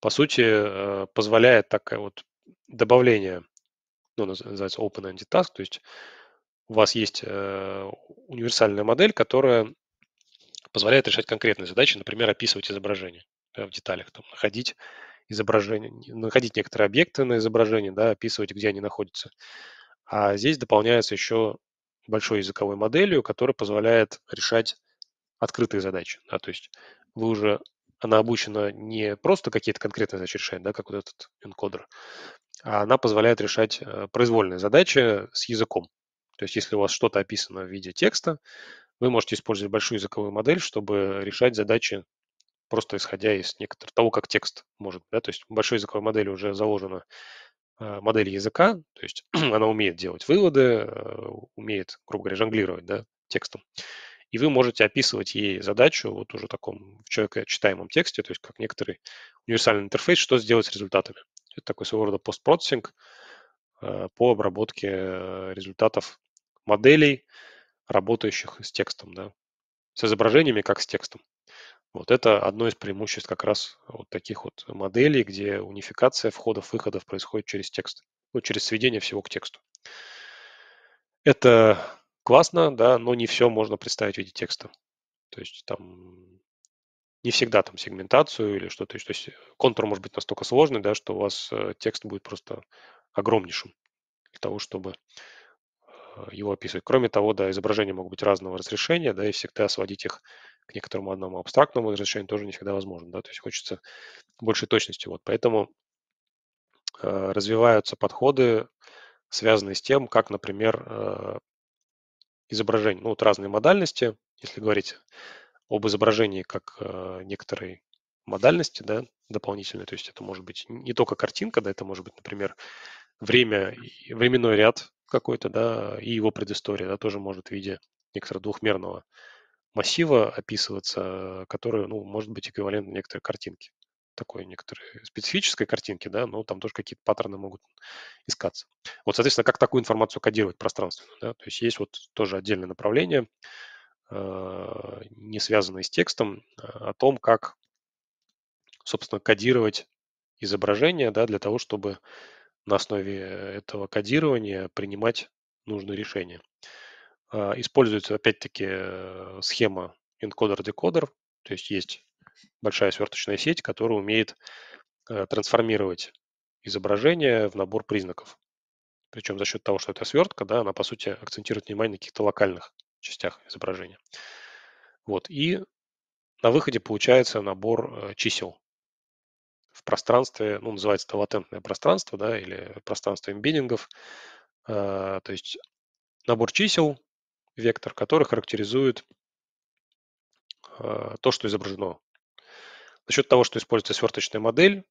по сути, э, позволяет такое вот добавление, ну, называется open-ended task, то есть у вас есть э, универсальная модель, которая позволяет решать конкретные задачи, например, описывать изображение в деталях, там, находить изображение, находить некоторые объекты на изображении, да, описывать, где они находятся. А здесь дополняется еще большой языковой моделью, которая позволяет решать открытые задачи. Да, то есть вы уже она обучена не просто какие-то конкретные задачи решать, да, как вот этот энкодер, а она позволяет решать э, произвольные задачи с языком. То есть если у вас что-то описано в виде текста, вы можете использовать большую языковую модель, чтобы решать задачи просто исходя из некоторого того, как текст может. Да? То есть в большой языковой модели уже заложена э, модель языка, то есть она умеет делать выводы, э, умеет, грубо говоря, жонглировать да, текстом и вы можете описывать ей задачу вот уже в таком в человека читаемом тексте, то есть как некоторый универсальный интерфейс, что сделать с результатами. Это такой своего рода постпроцессинг э, по обработке результатов моделей, работающих с текстом, да, с изображениями, как с текстом. Вот это одно из преимуществ как раз вот таких вот моделей, где унификация входов-выходов происходит через текст, ну, через сведение всего к тексту. Это классно, да, но не все можно представить в виде текста. То есть там не всегда там сегментацию или что-то еще. То есть контур может быть настолько сложный, да, что у вас э, текст будет просто огромнейшим для того, чтобы э, его описывать. Кроме того, да, изображения могут быть разного разрешения, да, и всегда сводить их к некоторому одному абстрактному разрешению тоже не всегда возможно, да, то есть хочется большей точности. Вот, поэтому э, развиваются подходы, связанные с тем, как, например, изображений, ну вот разные модальности, если говорить об изображении как э, некоторой модальности, да, дополнительной, то есть это может быть не только картинка, да, это может быть, например, время, временной ряд какой-то, да, и его предыстория, да, тоже может в виде некоторого двухмерного массива описываться, который, ну, может быть эквивалентно некоторой картинке такой некоторой специфической картинки, да, но там тоже какие-то паттерны могут искаться. Вот, соответственно, как такую информацию кодировать пространственно, да, то есть есть вот тоже отдельное направление, а, не связанное с текстом, а, о том, как, собственно, кодировать изображение, да, для того, чтобы на основе этого кодирования принимать нужные решения. А, используется, опять-таки, э, схема энкодер-декодер, то есть есть большая сверточная сеть, которая умеет э, трансформировать изображение в набор признаков. Причем за счет того, что это свертка, да, она, по сути, акцентирует внимание на каких-то локальных частях изображения. Вот. И на выходе получается набор э, чисел в пространстве, ну, называется это латентное пространство, да, или пространство имбеддингов, э, то есть набор чисел, вектор, который характеризует то, что изображено за счет того, что используется сверточная модель,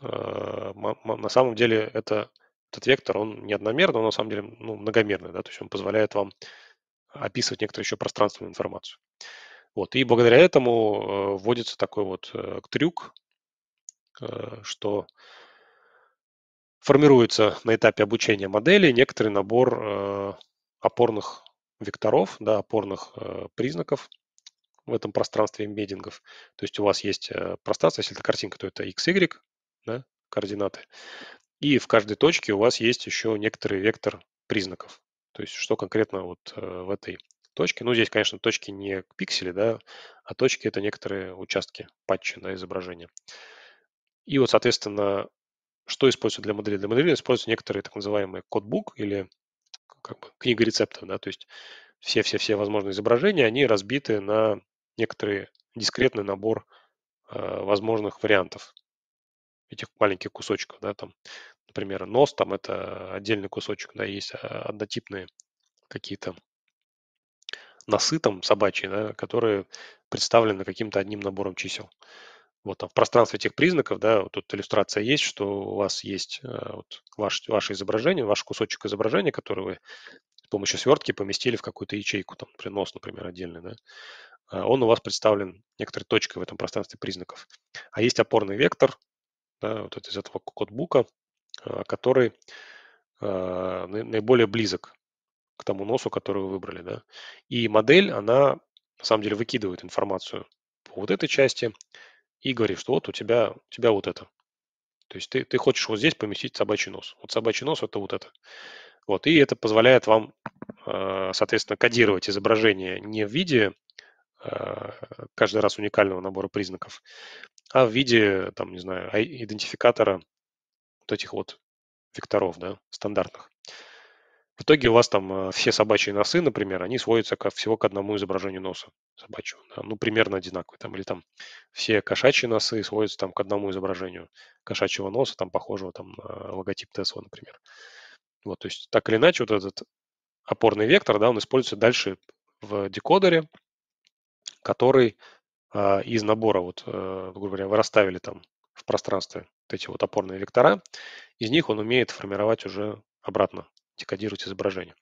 э, на самом деле это, этот вектор, он не одномерный, он на самом деле ну, многомерный, да, то есть он позволяет вам описывать некоторую еще пространственную информацию. Вот, и благодаря этому э, вводится такой вот э, трюк, что формируется на этапе обучения модели некоторый набор опорных векторов, да, опорных признаков, в этом пространстве эмбеддингов. То есть у вас есть э, пространство, если это картинка, то это x, y, да, координаты. И в каждой точке у вас есть еще некоторый вектор признаков. То есть что конкретно вот э, в этой точке. Ну, здесь, конечно, точки не пиксели, да, а точки – это некоторые участки патча на да, изображение. И вот, соответственно, что используется для модели? Для модели используются некоторые так называемые кодбук или как бы книга рецептов, да, то есть все-все-все возможные изображения, они разбиты на некоторый дискретный набор э, возможных вариантов этих маленьких кусочков, да, там, например, нос, там это отдельный кусочек, да, есть а, однотипные какие-то носы там собачьи, да, которые представлены каким-то одним набором чисел. Вот там в пространстве этих признаков, да, вот тут иллюстрация есть, что у вас есть э, вот, ваш, ваше изображение, ваш кусочек изображения, который вы с помощью свертки поместили в какую-то ячейку, там, при нос, например, отдельный, да. А, он у вас представлен некоторой точкой в этом пространстве признаков. А есть опорный вектор, да, вот из этого кодбука, а, который а, наиболее близок к тому носу, который вы выбрали. Да? И модель, она на самом деле выкидывает информацию по вот этой части и говорит, что вот у тебя, у тебя вот это. То есть ты, ты хочешь вот здесь поместить собачий нос. Вот собачий нос – это вот это. Вот, и это позволяет вам, соответственно, кодировать изображение не в виде Э, каждый раз уникального набора признаков, а в виде, там, не знаю, а, идентификатора вот этих вот векторов, да, стандартных. В итоге у вас там э, все собачьи носы, например, они сводятся ко, всего к одному изображению носа собачьего. Да, ну, примерно одинаковые. Там, или там все кошачьи носы сводятся там к одному изображению кошачьего носа, там похожего там на логотип Тесла, например. Вот, то есть так или иначе вот этот опорный вектор, да, он используется дальше в декодере, который э, из набора, вот, э, грубо говоря, вы расставили там в пространстве вот эти вот опорные вектора, из них он умеет формировать уже обратно, декодировать изображение.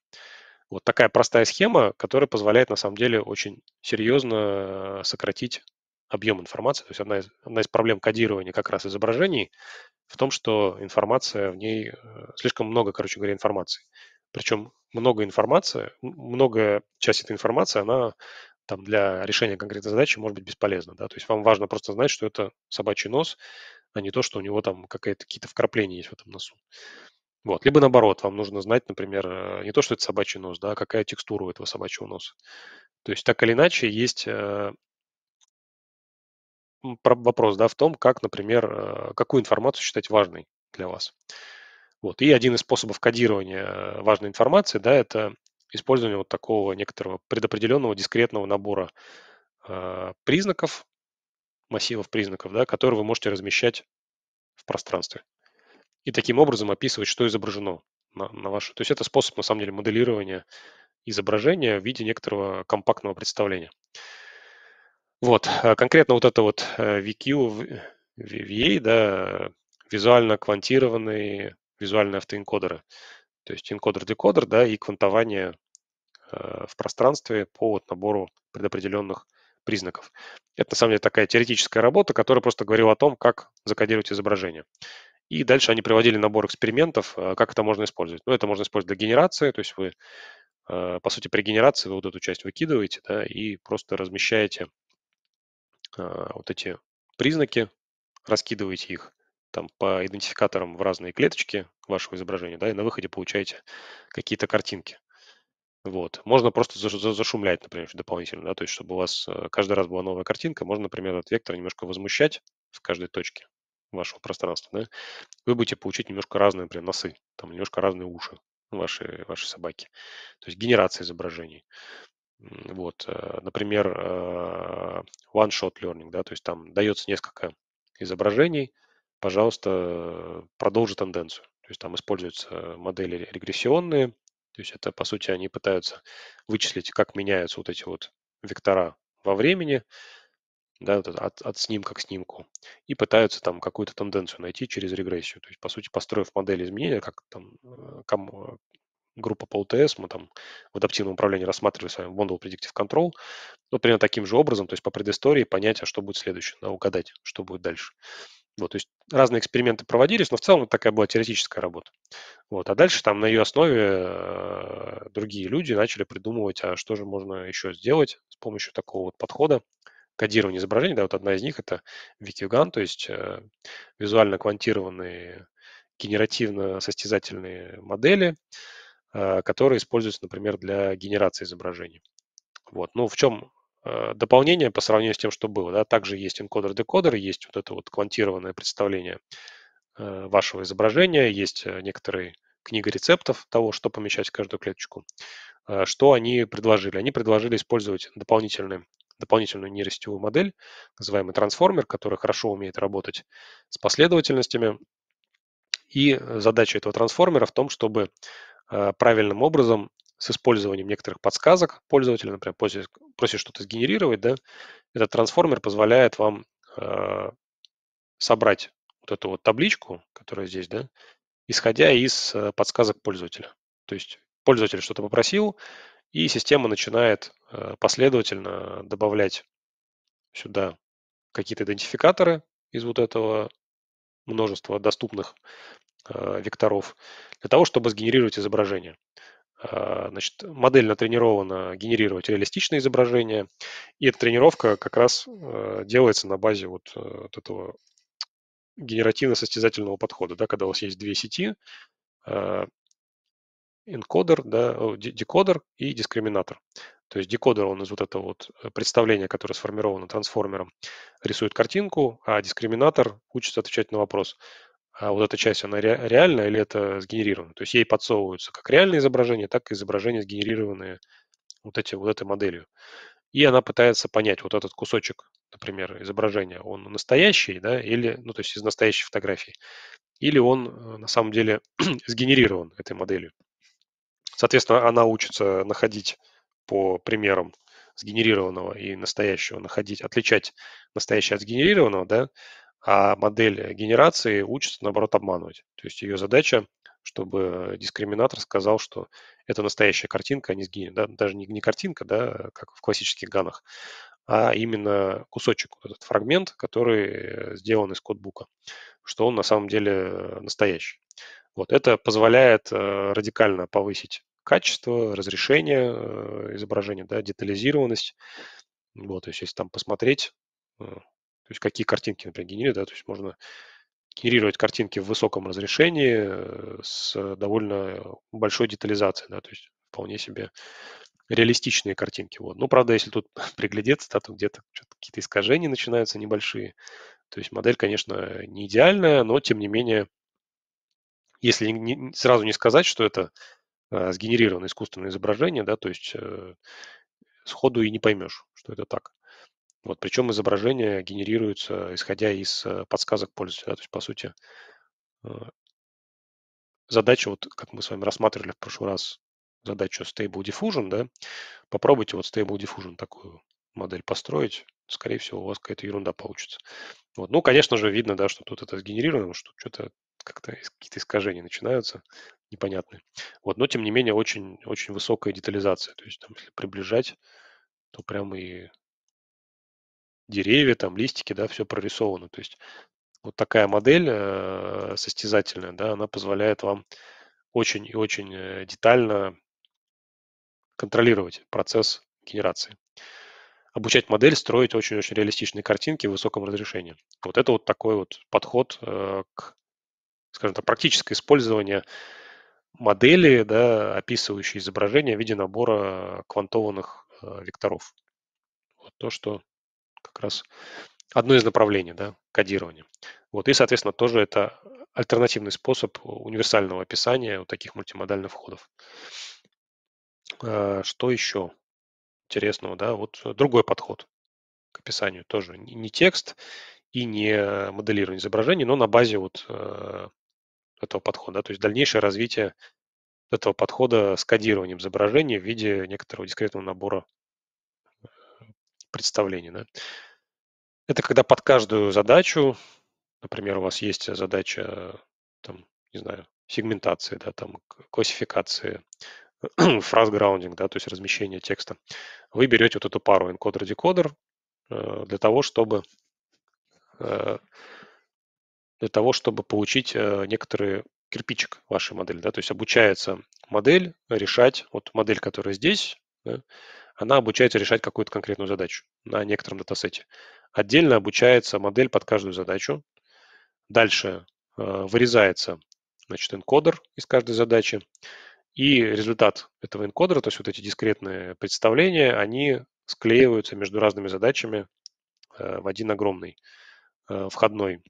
Вот такая простая схема, которая позволяет на самом деле очень серьезно э, сократить объем информации. То есть одна из, одна из проблем кодирования как раз изображений в том, что информация в ней э, слишком много, короче говоря, информации. Причем много информации, много часть этой информации, она там, для решения конкретной задачи может быть бесполезно. Да? То есть вам важно просто знать, что это собачий нос, а не то, что у него там какие-то вкрапления есть в этом носу. Вот. Либо наоборот, вам нужно знать, например, э, не то, что это собачий нос, да, а какая текстура у этого собачьего носа. То есть так или иначе есть э, вопрос да, в том, как, например, э, какую информацию считать важной для вас. Вот. И один из способов кодирования важной информации, да, это использование вот такого некоторого предопределенного дискретного набора э, признаков, массивов признаков, да, которые вы можете размещать в пространстве. И таким образом описывать, что изображено на, на ваше. То есть это способ, на самом деле, моделирования изображения в виде некоторого компактного представления. Вот, а, конкретно вот это вот э, VQ, VA, да, визуально квантированные визуальные автоэнкодеры. То есть энкодер-декодер, да, и квантование Э, в пространстве по вот набору предопределенных признаков. Это, на самом деле, такая теоретическая работа, которая просто говорила о том, как закодировать изображение. И дальше они приводили набор экспериментов, э, как это можно использовать. Ну, это можно использовать для генерации, то есть вы, э, по сути, при генерации вы вот эту часть выкидываете, да, и просто размещаете вот эти признаки, раскидываете их там по идентификаторам в разные клеточки вашего изображения, да, и на выходе получаете какие-то картинки. Вот. Можно просто зашумлять, например, дополнительно, да, то есть чтобы у вас э, каждый раз была новая картинка, можно, например, этот вектор немножко возмущать в каждой точке вашего пространства, да, вы будете получить немножко разные, например, носы, там немножко разные уши ваши, ваши собаки. То есть генерация изображений. Вот, э, например, э, one-shot learning, да, то есть там дается несколько изображений, пожалуйста, продолжи тенденцию. То есть там используются модели регрессионные, то есть это, по сути, они пытаются вычислить, как меняются вот эти вот вектора во времени, да, от, от снимка к снимку, и пытаются там какую-то тенденцию найти через регрессию. То есть, по сути, построив модель изменения, как там э, ком, э, группа по УТС, мы там в адаптивном управлении рассматривали с вами Bundle Predictive Control, ну, примерно таким же образом, то есть по предыстории понять, а что будет следующее, да, угадать, что будет дальше. Вот, то есть разные эксперименты проводились, но в целом это такая была теоретическая работа. Вот, а дальше там на ее основе э, другие люди начали придумывать, а что же можно еще сделать с помощью такого вот подхода кодирования изображений. Да, вот одна из них это Викиган, то есть э, визуально квантированные генеративно-состязательные модели, э, которые используются, например, для генерации изображений. Вот. Ну, в чем Э, дополнение по сравнению с тем, что было. Да? Также есть энкодер-декодер, есть вот это вот квантированное представление э, вашего изображения, есть э, некоторые книга рецептов того, что помещать в каждую клеточку. Что они предложили? Они предложили использовать дополнительную, дополнительную нейросетевую модель, называемый трансформер, который хорошо умеет работать с последовательностями. И задача этого трансформера в том, чтобы правильным образом с использованием некоторых подсказок пользователя, например, просит, просит что-то сгенерировать, да, этот трансформер позволяет вам э, собрать вот эту вот табличку, которая здесь, да, исходя из э, подсказок пользователя. То есть пользователь что-то попросил, и система начинает э, последовательно добавлять сюда какие-то идентификаторы из вот этого множества доступных э, векторов для того, чтобы сгенерировать изображение. А, значит, модель натренирована генерировать реалистичные изображения, и эта тренировка как раз э, делается на базе вот, э, вот этого генеративно-состязательного подхода, да, когда у вас есть две сети, а, энкодер, да, декодер и дискриминатор. То есть декодер, он из вот этого вот э, представления, которое сформировано трансформером, рисует картинку, а дискриминатор учится отвечать на вопрос, а вот эта часть, она ре, реальна или это сгенерировано? То есть ей подсовываются как реальные изображения, так и изображения, сгенерированные вот, эти, вот этой моделью. И она пытается понять вот этот кусочек, например, изображения, он настоящий, да, или, ну, то есть из настоящей фотографии, или он э, на самом деле сгенерирован этой моделью. Соответственно, она учится находить по примерам сгенерированного и настоящего, находить, отличать настоящее от сгенерированного, да, а модель генерации учится, наоборот, обманывать. То есть ее задача, чтобы дискриминатор сказал, что это настоящая картинка, а не сгинет. Да? Даже не, не картинка, да, как в классических ганах, а именно кусочек, вот этот фрагмент, который э, сделан из кодбука, что он на самом деле настоящий. Вот это позволяет э, радикально повысить качество, разрешение э, изображения, да, детализированность. Вот, то есть если там посмотреть, то есть какие картинки, например, генерировать, да, то есть можно генерировать картинки в высоком разрешении э, с э, довольно большой детализацией, да, то есть вполне себе реалистичные картинки. Вот. Ну, правда, если тут приглядеться, да, то где-то какие-то искажения начинаются небольшие. То есть модель, конечно, не идеальная, но тем не менее, если не, сразу не сказать, что это э, сгенерированное искусственное изображение, да, то есть э, сходу и не поймешь, что это так. Вот, причем изображение генерируется, исходя из э, подсказок пользователя. то есть, по сути, э, задача, вот как мы с вами рассматривали в прошлый раз, задачу Stable Diffusion, да, попробуйте вот Stable Diffusion такую модель построить, скорее всего, у вас какая-то ерунда получится. Вот. Ну, конечно же, видно, да, что тут это сгенерировано, что что-то как-то какие-то искажения начинаются непонятные. Вот, но тем не менее очень, очень высокая детализация. То есть там, если приближать, то прямо и деревья, там листики, да, все прорисовано. То есть вот такая модель э, состязательная, да, она позволяет вам очень и очень э, детально контролировать процесс генерации. Обучать модель строить очень-очень реалистичные картинки в высоком разрешении. Вот это вот такой вот подход э, к, скажем так, практическое использование модели, да, описывающие изображение в виде набора квантованных э, векторов. Вот то, что как раз одно из направлений да, кодирования. Вот, и, соответственно, тоже это альтернативный способ универсального описания вот таких мультимодальных входов. А, что еще интересного? Да? Вот другой подход к описанию тоже. Не текст и не моделирование изображений, но на базе вот а, этого подхода. То есть дальнейшее развитие этого подхода с кодированием изображения в виде некоторого дискретного набора представлении. Да? Это когда под каждую задачу, например, у вас есть задача, там, не знаю, сегментации, да, там, классификации, фразграундинг, да, то есть размещение текста, вы берете вот эту пару энкодер-декодер э, для того, чтобы э, для того, чтобы получить э, некоторые кирпичик вашей модели, да, то есть обучается модель решать, вот модель, которая здесь, да, она обучается решать какую-то конкретную задачу на некотором датасете. Отдельно обучается модель под каждую задачу. Дальше э, вырезается значит, энкодер из каждой задачи. И результат этого энкодера, то есть вот эти дискретные представления, они склеиваются между разными задачами э, в один огромный э, входной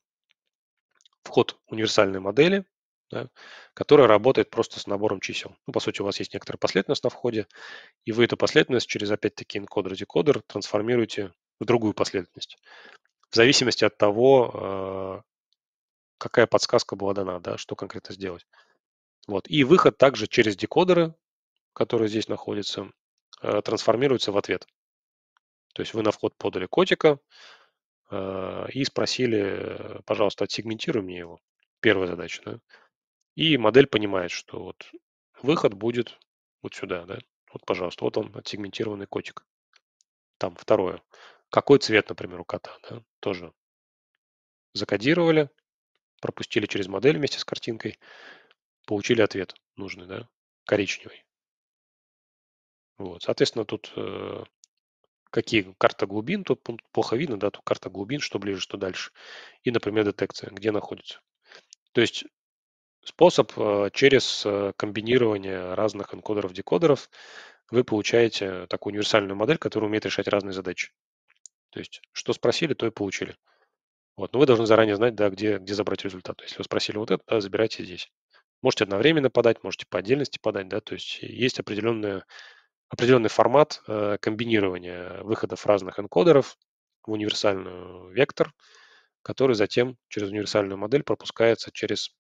вход универсальной модели, да, которая работает просто с набором чисел. Ну, по сути, у вас есть некоторая последовательность на входе, и вы эту последовательность через, опять-таки, энкодер-декодер трансформируете в другую последовательность. В зависимости от того, э, какая подсказка была дана, да, что конкретно сделать. Вот. И выход также через декодеры, которые здесь находятся, э, трансформируется в ответ. То есть вы на вход подали котика э, и спросили, пожалуйста, отсегментируй мне его. Первая задача. Да? И модель понимает, что вот выход будет вот сюда, да? Вот, пожалуйста, вот он, отсегментированный котик. Там второе. Какой цвет, например, у кота, да? Тоже закодировали, пропустили через модель вместе с картинкой, получили ответ нужный, да? Коричневый. Вот, соответственно, тут э, какие карта глубин, тут плохо видно, да, тут карта глубин, что ближе, что дальше. И, например, детекция, где находится. То есть способ э, через э, комбинирование разных энкодеров-декодеров вы получаете такую универсальную модель, которая умеет решать разные задачи. То есть, что спросили, то и получили. Вот. Но вы должны заранее знать, да, где, где забрать результат. Если вы спросили вот это, да, забирайте здесь. Можете одновременно подать, можете по отдельности подать, да, то есть есть определенный определенный формат э, комбинирования выходов разных энкодеров в универсальный э, вектор, который затем через универсальную модель пропускается через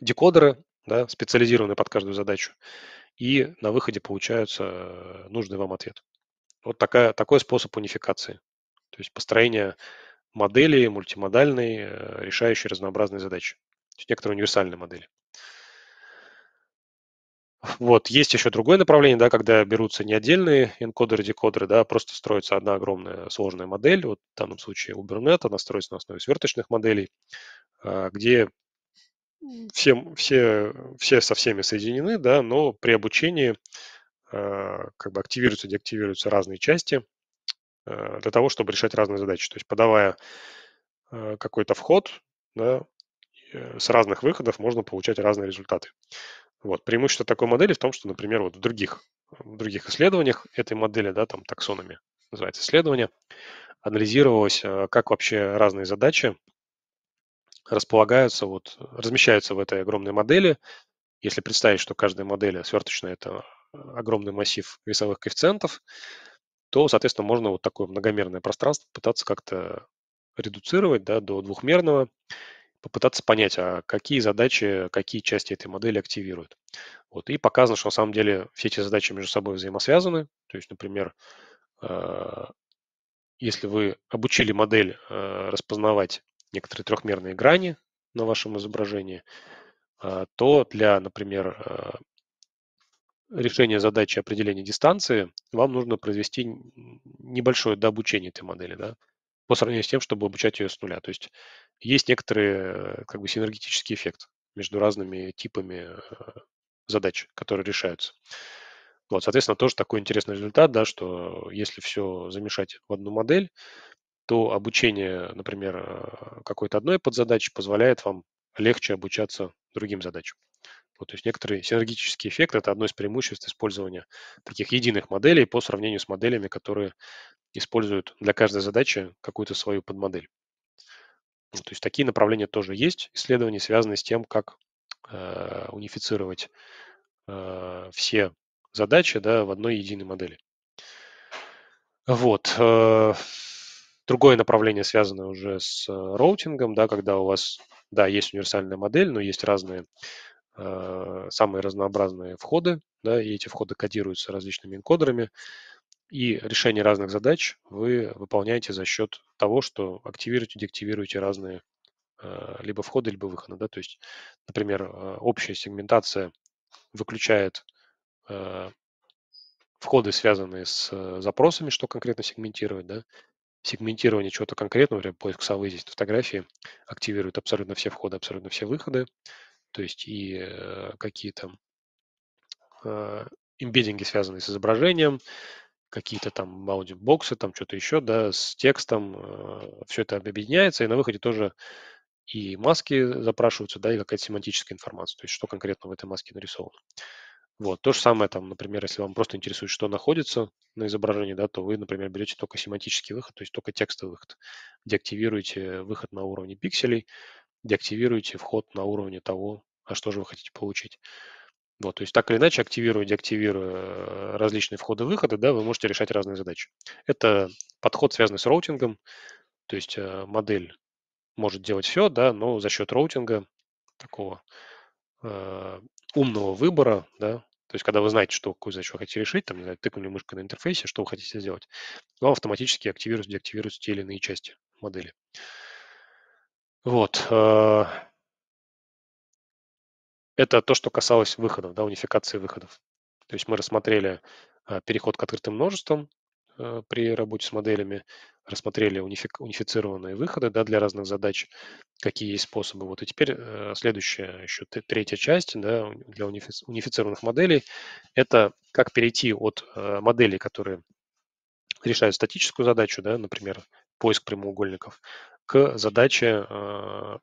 декодеры, да, специализированные под каждую задачу, и на выходе получается э, нужный вам ответ. Вот такая, такой способ унификации. То есть построение модели мультимодальной, э, решающей разнообразные задачи. То есть некоторые универсальные модели. Вот, есть еще другое направление, да, когда берутся не отдельные энкодеры, декодеры, да, а просто строится одна огромная сложная модель, вот в данном случае Ubernet, она строится на основе сверточных моделей, э, где все, все, все со всеми соединены, да, но при обучении а, как бы активируются, деактивируются разные части а, для того, чтобы решать разные задачи. То есть подавая а, какой-то вход, да, э, с разных выходов можно получать разные результаты. Вот. Преимущество такой модели в том, что, например, вот в других, в других исследованиях этой модели, да, там таксонами называется исследование, анализировалось, как вообще разные задачи располагаются, вот, размещаются в этой огромной модели. Если представить, что каждая модель сверточная – это огромный массив весовых коэффициентов, то, соответственно, можно вот такое многомерное пространство пытаться как-то редуцировать да, до двухмерного, попытаться понять, а какие задачи, какие части этой модели активируют. Вот. И показано, что на самом деле все эти задачи между собой взаимосвязаны. То есть, например, э, если вы обучили модель э, распознавать некоторые трехмерные грани на вашем изображении, а, то для, например, а, решения задачи определения дистанции вам нужно произвести небольшое дообучение этой модели, да, по сравнению с тем, чтобы обучать ее с нуля. То есть есть некоторый э, как бы синергетический эффект между разными типами э, задач, которые решаются. Вот, соответственно, тоже такой интересный результат, да, что если все замешать в одну модель, то обучение, например, э, какой-то одной подзадачи позволяет вам легче обучаться другим задачам. Вот, то есть некоторый синергический эффект – это одно из преимуществ использования таких единых моделей по сравнению с моделями, которые используют для каждой задачи какую-то свою подмодель. Ну, то есть такие направления тоже есть, исследования, связаны с тем, как э, унифицировать э, все задачи да, в одной единой модели. Вот. Э, другое направление, связанное уже с э, роутингом, да, когда у вас, да, есть универсальная модель, но есть разные, э, самые разнообразные входы, да, и эти входы кодируются различными энкодерами, и решение разных задач вы выполняете за счет того, что активируете, деактивируете разные э, либо входы, либо выходы, да, то есть, например, общая сегментация выключает входы, связанные с запросами, что конкретно сегментировать, да, сегментирование чего-то конкретного, например, поиск совы здесь фотографии активирует абсолютно все входы, абсолютно все выходы, то есть и э, какие-то э, связанные с изображением, какие-то там аудиобоксы, там что-то еще, да, с текстом, э, все это объединяется, и на выходе тоже и маски запрашиваются, да, и какая-то семантическая информация, то есть что конкретно в этой маске нарисовано. Вот. То же самое, там, например, если вам просто интересует, что находится на изображении, да, то вы, например, берете только семантический выход, то есть только текстовый выход. Деактивируете выход на уровне пикселей, деактивируете вход на уровне того, а что же вы хотите получить. Вот, то есть так или иначе, активируя, деактивируя различные входы-выходы, да, вы можете решать разные задачи. Это подход, связанный с роутингом, то есть э, модель может делать все, да, но за счет роутинга такого э, умного выбора, да, то есть, когда вы знаете, что какую задачу вы хотите решить, там, не знаю, тыкнули мышкой на интерфейсе, что вы хотите сделать, вам автоматически активируются, деактивируются те или иные части модели. Вот. Э. Это то, что касалось выходов, да, унификации выходов. То есть мы рассмотрели э, переход к открытым множествам, Э, при работе с моделями, рассмотрели унифик, унифицированные выходы да, для разных задач, какие есть способы. Вот и теперь э, следующая, еще третья часть да, для унифи, унифицированных моделей – это как перейти от э, моделей, которые решают статическую задачу, да, например, поиск прямоугольников, к задаче, э,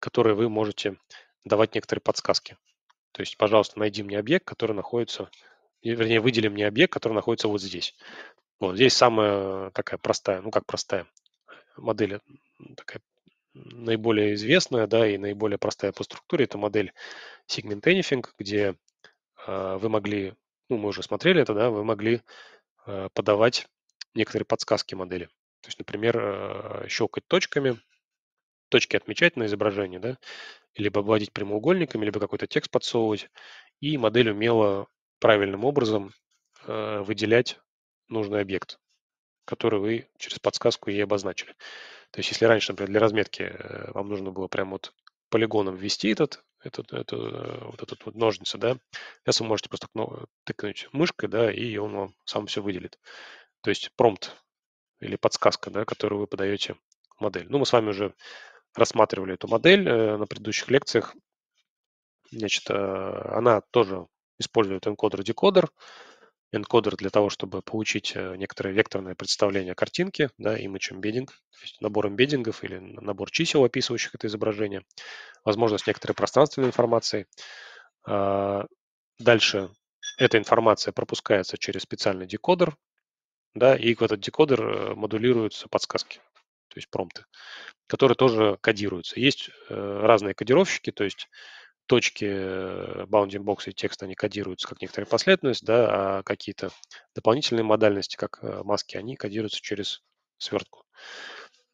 которой вы можете давать некоторые подсказки. То есть, пожалуйста, найди мне объект, который находится вернее, выделим мне объект, который находится вот здесь. Вот здесь самая такая простая, ну как простая модель, такая наиболее известная, да, и наиболее простая по структуре, это модель Segment Anything, где э, вы могли, ну мы уже смотрели это, да, вы могли э, подавать некоторые подсказки модели. То есть, например, э, щелкать точками, точки отмечать на изображении, да, либо обводить прямоугольниками, либо какой-то текст подсовывать, и модель умела правильным образом э, выделять нужный объект, который вы через подсказку ей обозначили. То есть если раньше, например, для разметки э, вам нужно было прям вот полигоном ввести этот, этот, этот, э, вот этот вот ножницы, да, сейчас вы можете просто тыкнуть мышкой, да, и он вам сам все выделит. То есть промпт или подсказка, да, которую вы подаете модель. Ну, мы с вами уже рассматривали эту модель э, на предыдущих лекциях. Значит, э, она тоже используют энкодер-декодер. Энкодер для того, чтобы получить э, некоторое векторное представление картинки, да, image embedding, набор эмбеддингов или набор чисел, описывающих это изображение, возможность некоторой пространственной информации. А, дальше эта информация пропускается через специальный декодер, да, и в этот декодер э, модулируются подсказки, то есть промпты, которые тоже кодируются. Есть э, разные кодировщики, то есть точки э, bounding box и текста они кодируются как некоторая последовательность, да, а какие-то дополнительные модальности, как э, маски, они кодируются через свертку.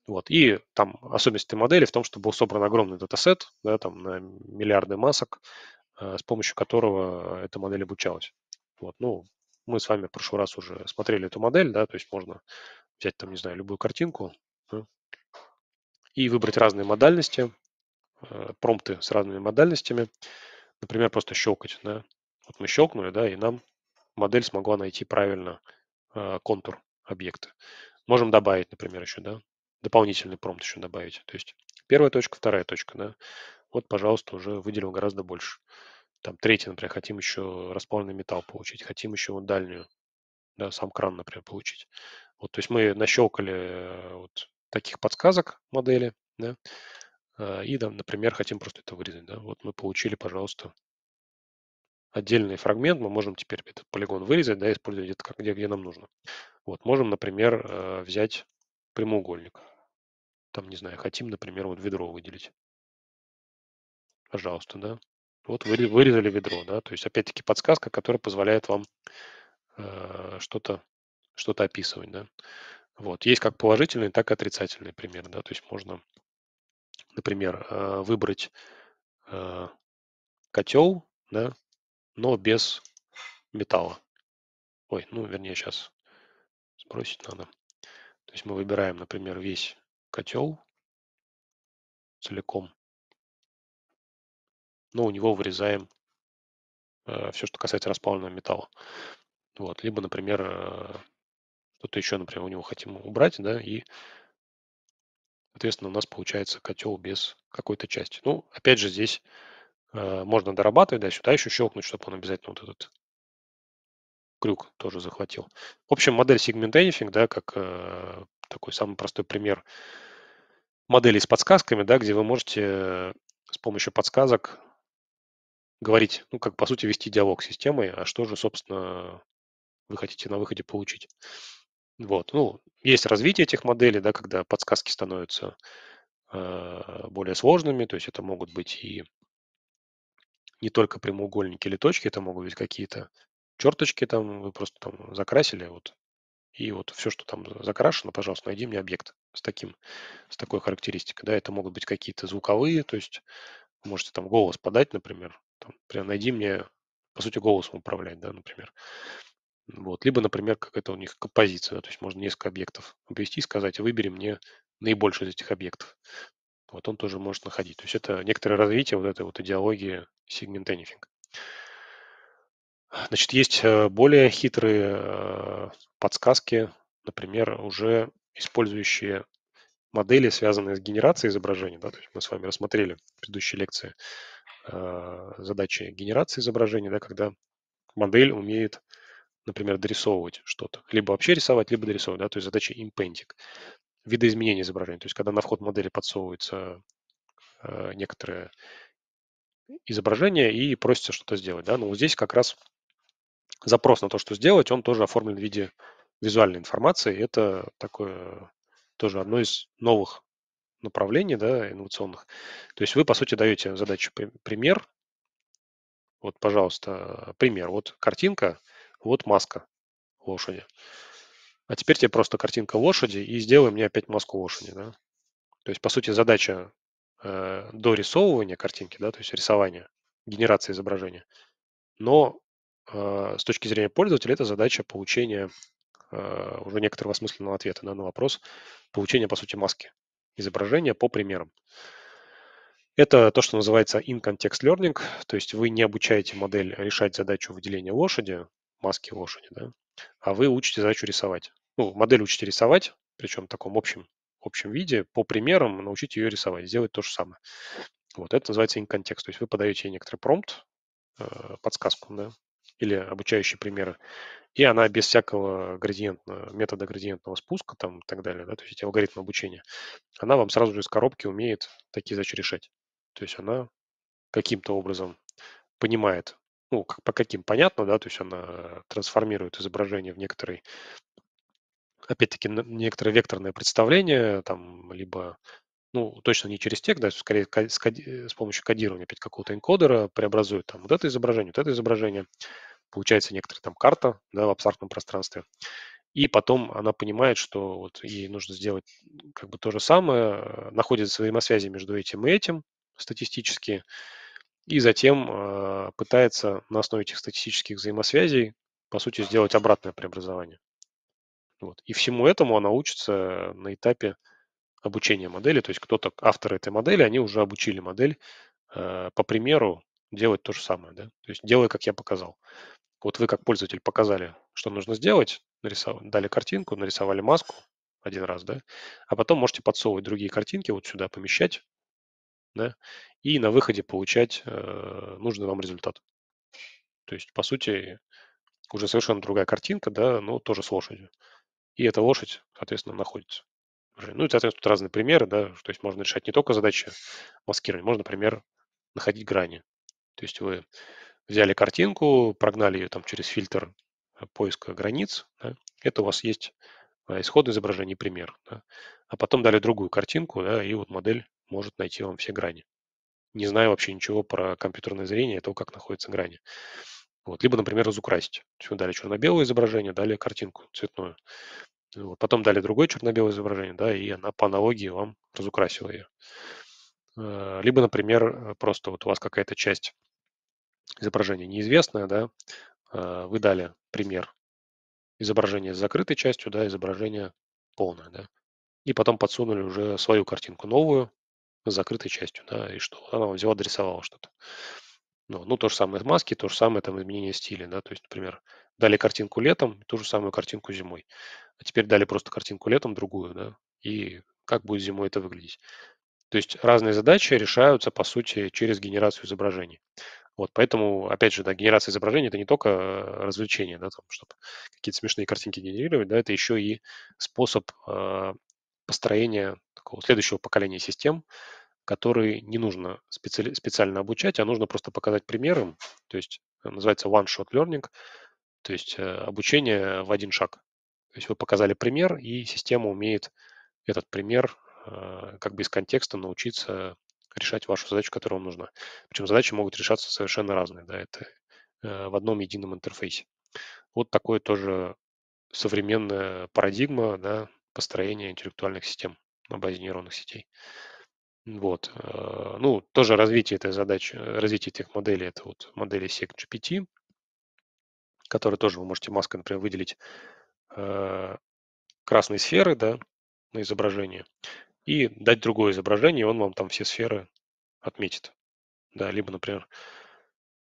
Вот. И там особенность этой модели в том, что был собран огромный датасет, да, там на миллиарды масок, э, с помощью которого эта модель обучалась. Вот. Ну, мы с вами в прошлый раз уже смотрели эту модель, да, то есть можно взять там, не знаю, любую картинку да, и выбрать разные модальности, Э, промпты с разными модальностями. Например, просто щелкать. Да? Вот мы щелкнули, да, и нам модель смогла найти правильно э, контур объекта. Можем добавить, например, еще, да, дополнительный промпт еще добавить. То есть первая точка, вторая точка, да. Вот, пожалуйста, уже выделил гораздо больше. Там третий, например, хотим еще расплавленный металл получить, хотим еще вот дальнюю, да, сам кран, например, получить. Вот, то есть мы нащелкали э, вот таких подсказок модели, да, а, и, да, например, хотим просто это вырезать. Да? Вот мы получили, пожалуйста, отдельный фрагмент, мы можем теперь этот полигон вырезать, да, использовать это как, где, где нам нужно. Вот, можем, например, а, взять прямоугольник. Там, не знаю, хотим, например, вот ведро выделить. Пожалуйста, да. Вот вырезали ведро, да. То есть, опять-таки, подсказка, которая позволяет вам э, что-то что описывать, да. Вот. Есть как положительные, так и отрицательные примеры, да. То есть можно например, э, выбрать э, котел, да, но без металла. Ой, ну, вернее, сейчас сбросить надо. То есть мы выбираем, например, весь котел целиком, но у него вырезаем э, все, что касается расплавленного металла. Вот. Либо, например, э, что-то еще, например, у него хотим убрать, да, и Соответственно, у нас получается котел без какой-то части. Ну, опять же, здесь э, можно дорабатывать, да, сюда еще щелкнуть, чтобы он обязательно вот этот крюк тоже захватил. В общем, модель Segment Anything, да, как э, такой самый простой пример модели с подсказками, да, где вы можете с помощью подсказок говорить, ну, как, по сути, вести диалог с системой, а что же, собственно, вы хотите на выходе получить. Вот. Ну, есть развитие этих моделей, да, когда подсказки становятся э, более сложными, то есть это могут быть и не только прямоугольники или точки, это могут быть какие-то черточки там, вы просто там закрасили, вот, и вот все, что там закрашено, пожалуйста, найди мне объект с таким, с такой характеристикой, да, это могут быть какие-то звуковые, то есть можете там голос подать, например, там, прям найди мне, по сути, голосом управлять, да, например. Вот. Либо, например, какая-то у них композиция, да, то есть можно несколько объектов обвести и сказать, выбери мне наибольший из этих объектов. Вот он тоже может находить. То есть это некоторое развитие вот этой вот идеологии сегмент anything. Значит, есть э, более хитрые э, подсказки, например, уже использующие модели, связанные с генерацией изображений. Да? То есть мы с вами рассмотрели в предыдущей лекции э, задачи генерации изображений, да, когда модель умеет например, дорисовывать что-то. Либо вообще рисовать, либо дорисовывать, да, то есть задача impending. Видоизменение изображения, то есть когда на вход модели подсовывается э, некоторое изображение и просится что-то сделать, да, но ну, вот здесь как раз запрос на то, что сделать, он тоже оформлен в виде визуальной информации. Это такое тоже одно из новых направлений, да, инновационных. То есть вы, по сути, даете задачу пример. Вот, пожалуйста, пример. Вот картинка – вот маска лошади. А теперь тебе просто картинка лошади и сделай мне опять маску лошади. Да? То есть, по сути, задача э, рисовывания картинки, да, то есть рисования, генерации изображения. Но э, с точки зрения пользователя это задача получения э, уже некоторого смысленного ответа да, на вопрос, получения, по сути, маски изображения по примерам. Это то, что называется in-context learning, то есть вы не обучаете модель решать задачу выделения лошади, маски лошади, да, а вы учите задачу рисовать. Ну, модель учите рисовать, причем в таком общем, общем виде, по примерам научите ее рисовать, сделать то же самое. Вот это называется инконтекст. То есть вы подаете ей некоторый промпт, э, подсказку, да, или обучающие примеры, и она без всякого градиентного, метода градиентного спуска там и так далее, да, то есть эти алгоритмы обучения, она вам сразу же из коробки умеет такие задачи решать. То есть она каким-то образом понимает ну, как, по каким понятно, да, то есть она трансформирует изображение в некоторый, опять-таки, некоторое векторное представление, там, либо, ну, точно не через текст, да, скорее с, э, с помощью кодирования опять какого-то энкодера преобразует там вот это изображение, вот это изображение, получается некоторая там карта, да, в абстрактном пространстве, и потом она понимает, что вот ей нужно сделать как бы то же самое, э, находит взаимосвязи между этим и этим статистически, и затем а, пытается на основе этих статистических взаимосвязей, по сути, сделать обратное преобразование. Вот. И всему этому она учится на этапе обучения модели. То есть кто-то, авторы этой модели, они уже обучили модель э, по примеру делать то же самое. Да? То есть делай, как я показал. Вот вы как пользователь показали, что нужно сделать, нарисовали, дали картинку, нарисовали маску один раз, да, а потом можете подсовывать другие картинки вот сюда, помещать, да, и на выходе получать э, нужный вам результат. То есть, по сути, уже совершенно другая картинка, да, но тоже с лошадью. И эта лошадь, соответственно, находится. Ну, и, соответственно, тут разные примеры, да, то есть можно решать не только задачи маскирования, можно, например, находить грани. То есть вы взяли картинку, прогнали ее там через фильтр э, поиска границ, да, это у вас есть э, исходное изображение, пример. Да. А потом дали другую картинку, да, и вот модель может найти вам все грани. Не знаю вообще ничего про компьютерное зрение, то, как находятся грани. Вот. Либо, например, разукрасить. То дали черно-белое изображение, дали картинку цветную. Вот. Потом дали другое черно-белое изображение, да, и она по аналогии вам разукрасила ее. Э, либо, например, э, просто вот у вас какая-то часть изображения неизвестная, да, э, вы дали пример изображения с закрытой частью, да, изображение полное, да, и потом подсунули уже свою картинку новую, закрытой частью, да, и что она вам взяла, адресовала что-то. Ну, ну, то же самое маски, то же самое там изменение стиля, да, то есть, например, дали картинку летом, ту же самую картинку зимой, а теперь дали просто картинку летом другую, да, и как будет зимой это выглядеть. То есть разные задачи решаются, по сути, через генерацию изображений. Вот, поэтому, опять же, да, генерация изображений – это не только э, развлечение, да, там, чтобы какие-то смешные картинки генерировать, да, это еще и способ э, построения такого следующего поколения систем, которые не нужно специ специально обучать, а нужно просто показать примером. То есть э, называется one-shot learning, то есть э, обучение в один шаг. То есть вы показали пример, и система умеет этот пример э, как бы из контекста научиться решать вашу задачу, которая вам нужна. Причем задачи могут решаться совершенно разные, да, это в одном едином интерфейсе. Вот такое тоже современная парадигма да, построения интеллектуальных систем на базе нейронных сетей. Вот. Э, ну, тоже развитие этой задачи, э, развитие этих моделей, это вот модели SEC-GPT, которые тоже вы можете маской, например, выделить э, красные сферы, да, на изображение, и дать другое изображение, и он вам там все сферы отметит. Да, либо, например,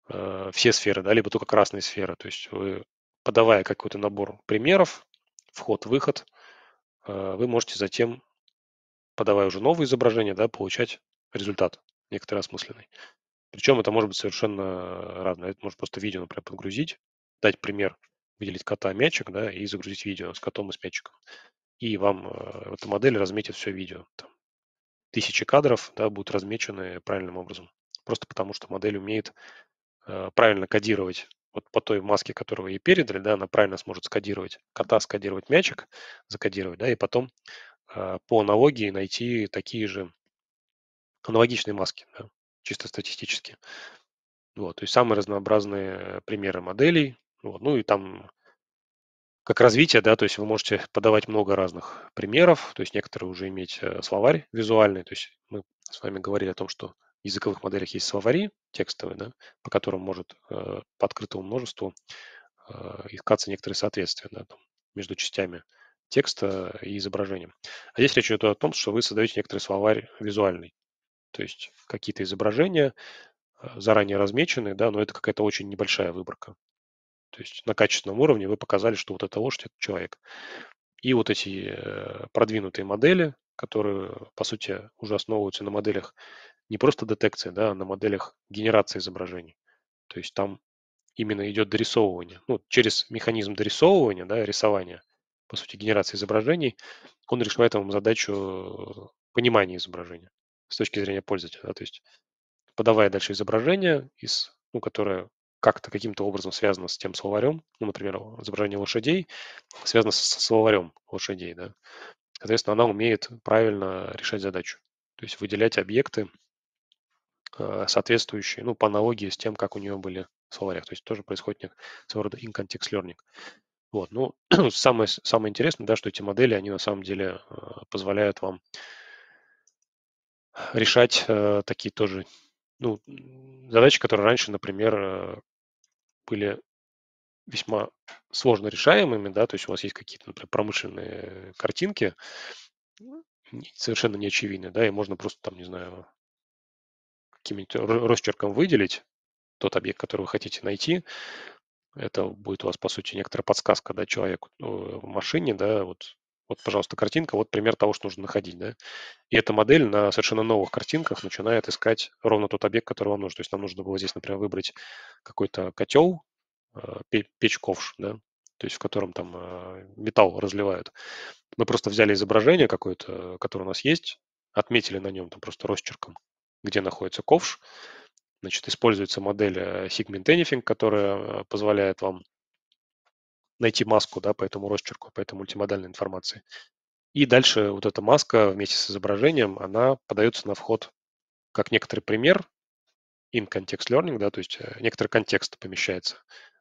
все сферы, да, либо только красные сферы. То есть вы, подавая какой-то набор примеров, вход-выход, вы можете затем подавая уже новые изображения, да, получать результат некоторый осмысленный. Причем это может быть совершенно разное. Это может просто видео, например, подгрузить, дать пример, выделить кота мячик, да, и загрузить видео с котом и с мячиком. И вам э, эта модель разметит все видео. Там тысячи кадров да, будут размечены правильным образом. Просто потому, что модель умеет э, правильно кодировать вот по той маске, которую вы ей передали, да, она правильно сможет скодировать кота, скодировать мячик, закодировать, да, и потом а, по аналогии найти такие же аналогичные маски, да, чисто статистически. Вот, то есть самые разнообразные примеры моделей. Вот, ну и там как развитие, да, то есть вы можете подавать много разных примеров, то есть некоторые уже иметь э, словарь визуальный, то есть мы с вами говорили о том, что в языковых моделях есть словари текстовые, да, по которым может э, по открытому множеству э, искаться некоторые соответствия да, там, между частями текста и изображением. А здесь речь идет о том, что вы создаете некоторый словарь визуальный. То есть какие-то изображения э, заранее размечены, да, но это какая-то очень небольшая выборка. То есть на качественном уровне вы показали, что вот это лошадь, это человек. И вот эти э, продвинутые модели, которые, по сути, уже основываются на моделях не просто детекции, да, а на моделях генерации изображений. То есть там именно идет дорисовывание. Ну, через механизм дорисовывания, да, рисования, по сути, генерации изображений, он решает вам задачу э, понимания изображения с точки зрения пользователя. Да? То есть подавая дальше изображение, из, ну, которое как-то каким-то образом связано с тем словарем, ну, например, изображение лошадей связано со словарем лошадей, да. Соответственно, она умеет правильно решать задачу, то есть выделять объекты, э, соответствующие, ну, по аналогии с тем, как у нее были в словарях. То есть тоже происходит своего рода in-context learning. Вот, ну, самое, самое интересное, да, что эти модели, они на самом деле э, позволяют вам решать э, такие тоже, ну, задачи, которые раньше, например, э, были весьма сложно решаемыми, да, то есть у вас есть какие-то, например, промышленные картинки, совершенно неочевидные, да, и можно просто там, не знаю, каким-нибудь росчерком выделить тот объект, который вы хотите найти, это будет у вас, по сути, некоторая подсказка, да, человеку э, в машине, да, вот, вот, пожалуйста, картинка, вот пример того, что нужно находить, да. И эта модель на совершенно новых картинках начинает искать ровно тот объект, который вам нужен. То есть нам нужно было здесь, например, выбрать какой-то котел, а, печь-ковш, да, то есть в котором там а, металл разливают. Мы просто взяли изображение какое-то, которое у нас есть, отметили на нем там просто росчерком, где находится ковш, Значит, используется модель э, Segment Anything, которая э, позволяет вам найти маску да, по этому росчерку, по этой мультимодальной информации. И дальше вот эта маска вместе с изображением, она подается на вход как некоторый пример in context learning, да, то есть э, некоторый контекст помещается.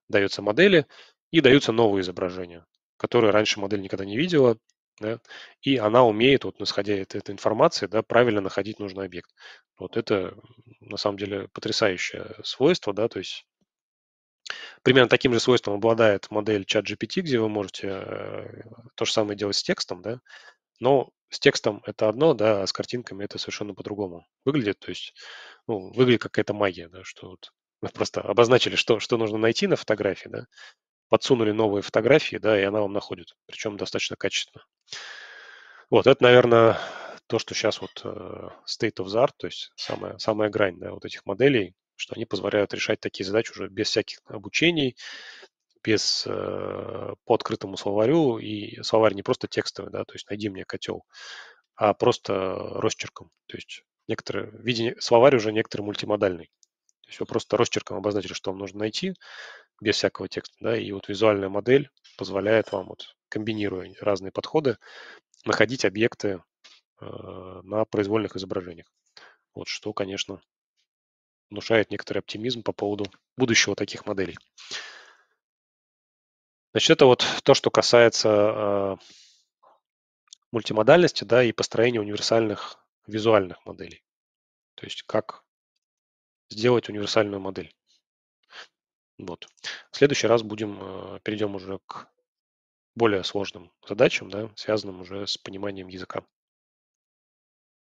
Даются модели и даются новые изображения, которые раньше модель никогда не видела, да, и она умеет, вот, исходя от этой информации, да, правильно находить нужный объект. Вот это, на самом деле, потрясающее свойство, да, то есть Примерно таким же свойством обладает модель чат GPT, где вы можете э, то же самое делать с текстом, да, но с текстом это одно, да, а с картинками это совершенно по-другому выглядит, то есть, ну, выглядит какая-то магия, да, что вот мы просто обозначили, что, что нужно найти на фотографии, да, подсунули новые фотографии, да, и она вам находит, причем достаточно качественно. Вот, это, наверное, то, что сейчас вот э, state of the art, то есть самая, самая грань да, вот этих моделей, что они позволяют решать такие задачи уже без всяких обучений, без э, по открытому словарю, и словарь не просто текстовый, да, то есть найди мне котел, а просто росчерком. То есть некоторые, видение, словарь уже некоторый мультимодальный. То есть вы просто росчерком обозначили, что вам нужно найти, без всякого текста, да, и вот визуальная модель позволяет вам, вот, комбинируя разные подходы, находить объекты э, на произвольных изображениях. Вот что, конечно, внушает некоторый оптимизм по поводу будущего таких моделей. Значит, это вот то, что касается э, мультимодальности, да, и построения универсальных визуальных моделей. То есть как сделать универсальную модель. Вот. В следующий раз будем, э, перейдем уже к более сложным задачам, да, связанным уже с пониманием языка.